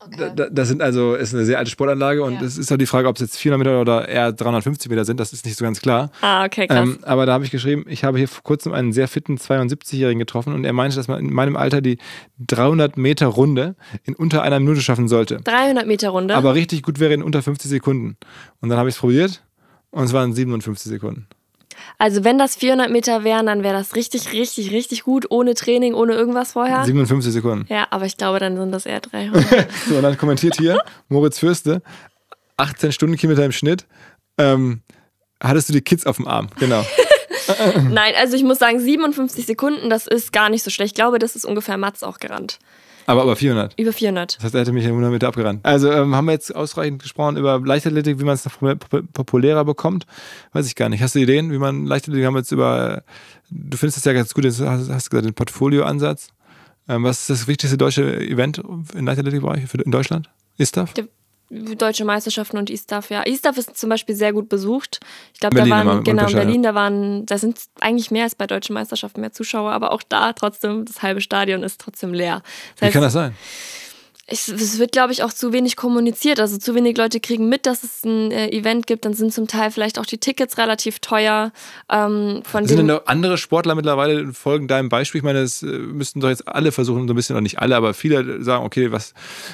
Okay. Da, da, sind also, ist eine sehr alte Sportanlage und ja. es ist doch die Frage, ob es jetzt 400 Meter oder eher 350 Meter sind, das ist nicht so ganz klar. Ah, okay, krass. Ähm, aber da habe ich geschrieben, ich habe hier vor kurzem einen sehr fitten 72-Jährigen getroffen und er meinte, dass man in meinem Alter die 300 Meter Runde in unter einer Minute schaffen sollte. 300 Meter Runde? Aber richtig gut wäre in unter 50 Sekunden. Und dann habe ich es probiert und es waren 57 Sekunden. Also wenn das 400 Meter wären, dann wäre das richtig, richtig, richtig gut, ohne Training, ohne irgendwas vorher. 57 Sekunden. Ja, aber ich glaube, dann sind das eher 300. so, und dann kommentiert hier Moritz Fürste, 18 Stundenkilometer im Schnitt. Ähm, hattest du die Kids auf dem Arm? Genau. Nein, also ich muss sagen, 57 Sekunden, das ist gar nicht so schlecht. Ich glaube, das ist ungefähr Mats auch gerannt. Aber, über 400. Über 400. Das heißt, er hätte mich in 100 Meter abgerannt. Also ähm, haben wir jetzt ausreichend gesprochen über Leichtathletik, wie man es noch populärer bekommt. Weiß ich gar nicht. Hast du Ideen, wie man Leichtathletik haben wir jetzt über, du findest das ja ganz gut, hast, hast gesagt, den Portfolioansatz. Ähm, was ist das wichtigste deutsche Event im Leichtathletikbereich in Deutschland? Ist das? deutsche Meisterschaften und ISTAF, ja. ISTAF ist zum Beispiel sehr gut besucht. Ich glaube, da waren, genau, in Berlin, da waren, da sind eigentlich mehr als bei deutschen Meisterschaften mehr Zuschauer, aber auch da trotzdem, das halbe Stadion ist trotzdem leer. Das heißt, Wie kann das sein? es, es wird, glaube ich, auch zu wenig kommuniziert. Also zu wenig Leute kriegen mit, dass es ein äh, Event gibt. Dann sind zum Teil vielleicht auch die Tickets relativ teuer. Ähm, von sind denn noch andere Sportler mittlerweile folgen deinem Beispiel? Ich meine, das äh, müssten doch jetzt alle versuchen, so ein bisschen, oder nicht alle, aber viele sagen, okay, was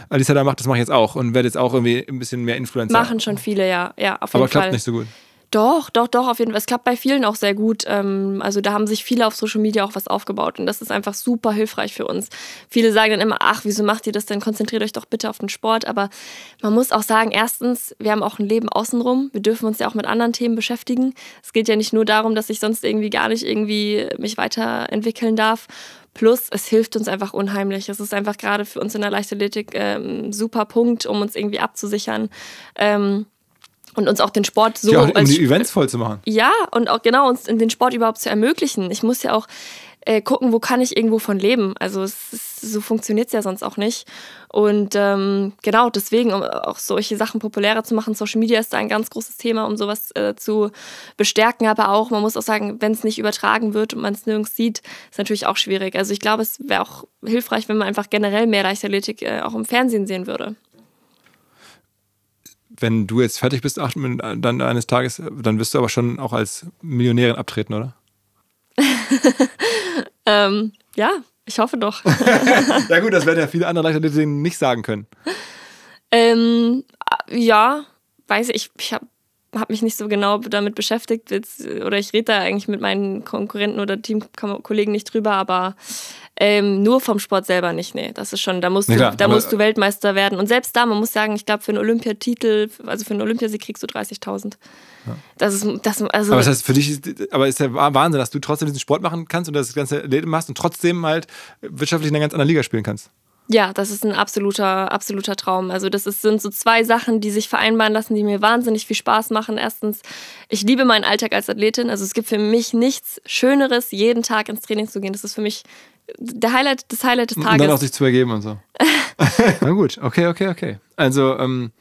Alisa da macht, das mache ich jetzt auch und werde jetzt auch irgendwie ein bisschen mehr Influencer. Machen schon viele, ja. ja auf jeden aber Fall. klappt nicht so gut. Doch, doch, doch, auf jeden Fall. Es klappt bei vielen auch sehr gut. Ähm, also da haben sich viele auf Social Media auch was aufgebaut und das ist einfach super hilfreich für uns. Viele sagen dann immer, ach, wieso macht ihr das denn? Konzentriert euch doch bitte auf den Sport. Aber man muss auch sagen, erstens, wir haben auch ein Leben außenrum. Wir dürfen uns ja auch mit anderen Themen beschäftigen. Es geht ja nicht nur darum, dass ich sonst irgendwie gar nicht irgendwie mich weiterentwickeln darf. Plus, es hilft uns einfach unheimlich. Es ist einfach gerade für uns in der Leichtathletik ein ähm, super Punkt, um uns irgendwie abzusichern. Ähm, und uns auch den Sport so ja, um als die Events voll zu machen. Ja, und auch genau uns den Sport überhaupt zu ermöglichen. Ich muss ja auch äh, gucken, wo kann ich irgendwo von leben. Also ist, so funktioniert es ja sonst auch nicht. Und ähm, genau deswegen, um auch solche Sachen populärer zu machen, Social Media ist da ein ganz großes Thema, um sowas äh, zu bestärken. Aber auch, man muss auch sagen, wenn es nicht übertragen wird und man es nirgends sieht, ist natürlich auch schwierig. Also ich glaube, es wäre auch hilfreich, wenn man einfach generell mehr Leichtathletik äh, auch im Fernsehen sehen würde wenn du jetzt fertig bist, acht, äh, dann eines Tages, äh, dann wirst du aber schon auch als Millionärin abtreten, oder? ähm, ja, ich hoffe doch. ja gut, das werden ja viele andere Leichtathleten nicht sagen können. Ähm, äh, ja, weiß ich, ich habe habe mich nicht so genau damit beschäftigt jetzt, oder ich rede da eigentlich mit meinen Konkurrenten oder Teamkollegen nicht drüber, aber ähm, nur vom Sport selber nicht, nee. Das ist schon, da musst, du, klar, da musst du Weltmeister werden. Und selbst da, man muss sagen, ich glaube, für einen Olympiatitel, also für einen Olympiasieg kriegst du 30.000. Ja. Das ist, das, also aber das heißt, für dich, ist, aber ist der Wahnsinn, dass du trotzdem diesen Sport machen kannst und das ganze Leben machst und trotzdem halt wirtschaftlich in einer ganz anderen Liga spielen kannst. Ja, das ist ein absoluter, absoluter Traum. Also das ist, sind so zwei Sachen, die sich vereinbaren lassen, die mir wahnsinnig viel Spaß machen. Erstens, ich liebe meinen Alltag als Athletin. Also es gibt für mich nichts Schöneres, jeden Tag ins Training zu gehen. Das ist für mich der Highlight, das Highlight des Tages. Und dann auch sich zu ergeben und so. Na gut, okay, okay, okay. Also ähm,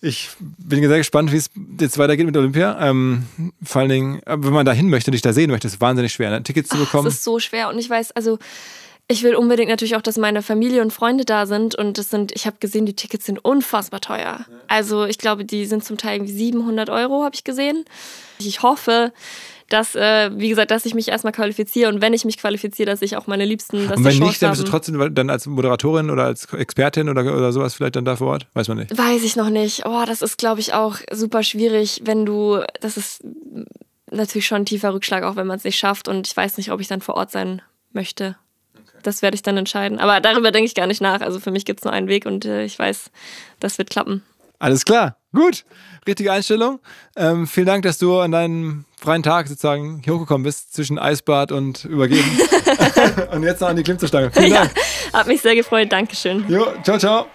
ich bin sehr gespannt, wie es jetzt weitergeht mit Olympia. Ähm, vor allen Dingen, äh, wenn man da hin möchte und dich da sehen möchte, ist es wahnsinnig schwer, ne? Tickets zu bekommen. Ach, das ist so schwer und ich weiß, also ich will unbedingt natürlich auch, dass meine Familie und Freunde da sind. Und das sind, ich habe gesehen, die Tickets sind unfassbar teuer. Also ich glaube, die sind zum Teil irgendwie 700 Euro, habe ich gesehen. Ich hoffe, dass, äh, wie gesagt, dass ich mich erstmal qualifiziere und wenn ich mich qualifiziere, dass ich auch meine Liebsten. Dass und wenn nicht, dann bist du trotzdem dann als Moderatorin oder als Expertin oder, oder sowas vielleicht dann da vor Ort? Weiß man nicht. Weiß ich noch nicht. Oh, das ist, glaube ich, auch super schwierig, wenn du, das ist natürlich schon ein tiefer Rückschlag, auch wenn man es nicht schafft und ich weiß nicht, ob ich dann vor Ort sein möchte das werde ich dann entscheiden. Aber darüber denke ich gar nicht nach. Also für mich gibt es nur einen Weg und äh, ich weiß, das wird klappen. Alles klar, gut. Richtige Einstellung. Ähm, vielen Dank, dass du an deinem freien Tag sozusagen hier hochgekommen bist, zwischen Eisbad und Übergeben. und jetzt noch an die Klimmzugstange. Vielen Dank. hat mich sehr gefreut. Dankeschön. Jo, ciao, ciao.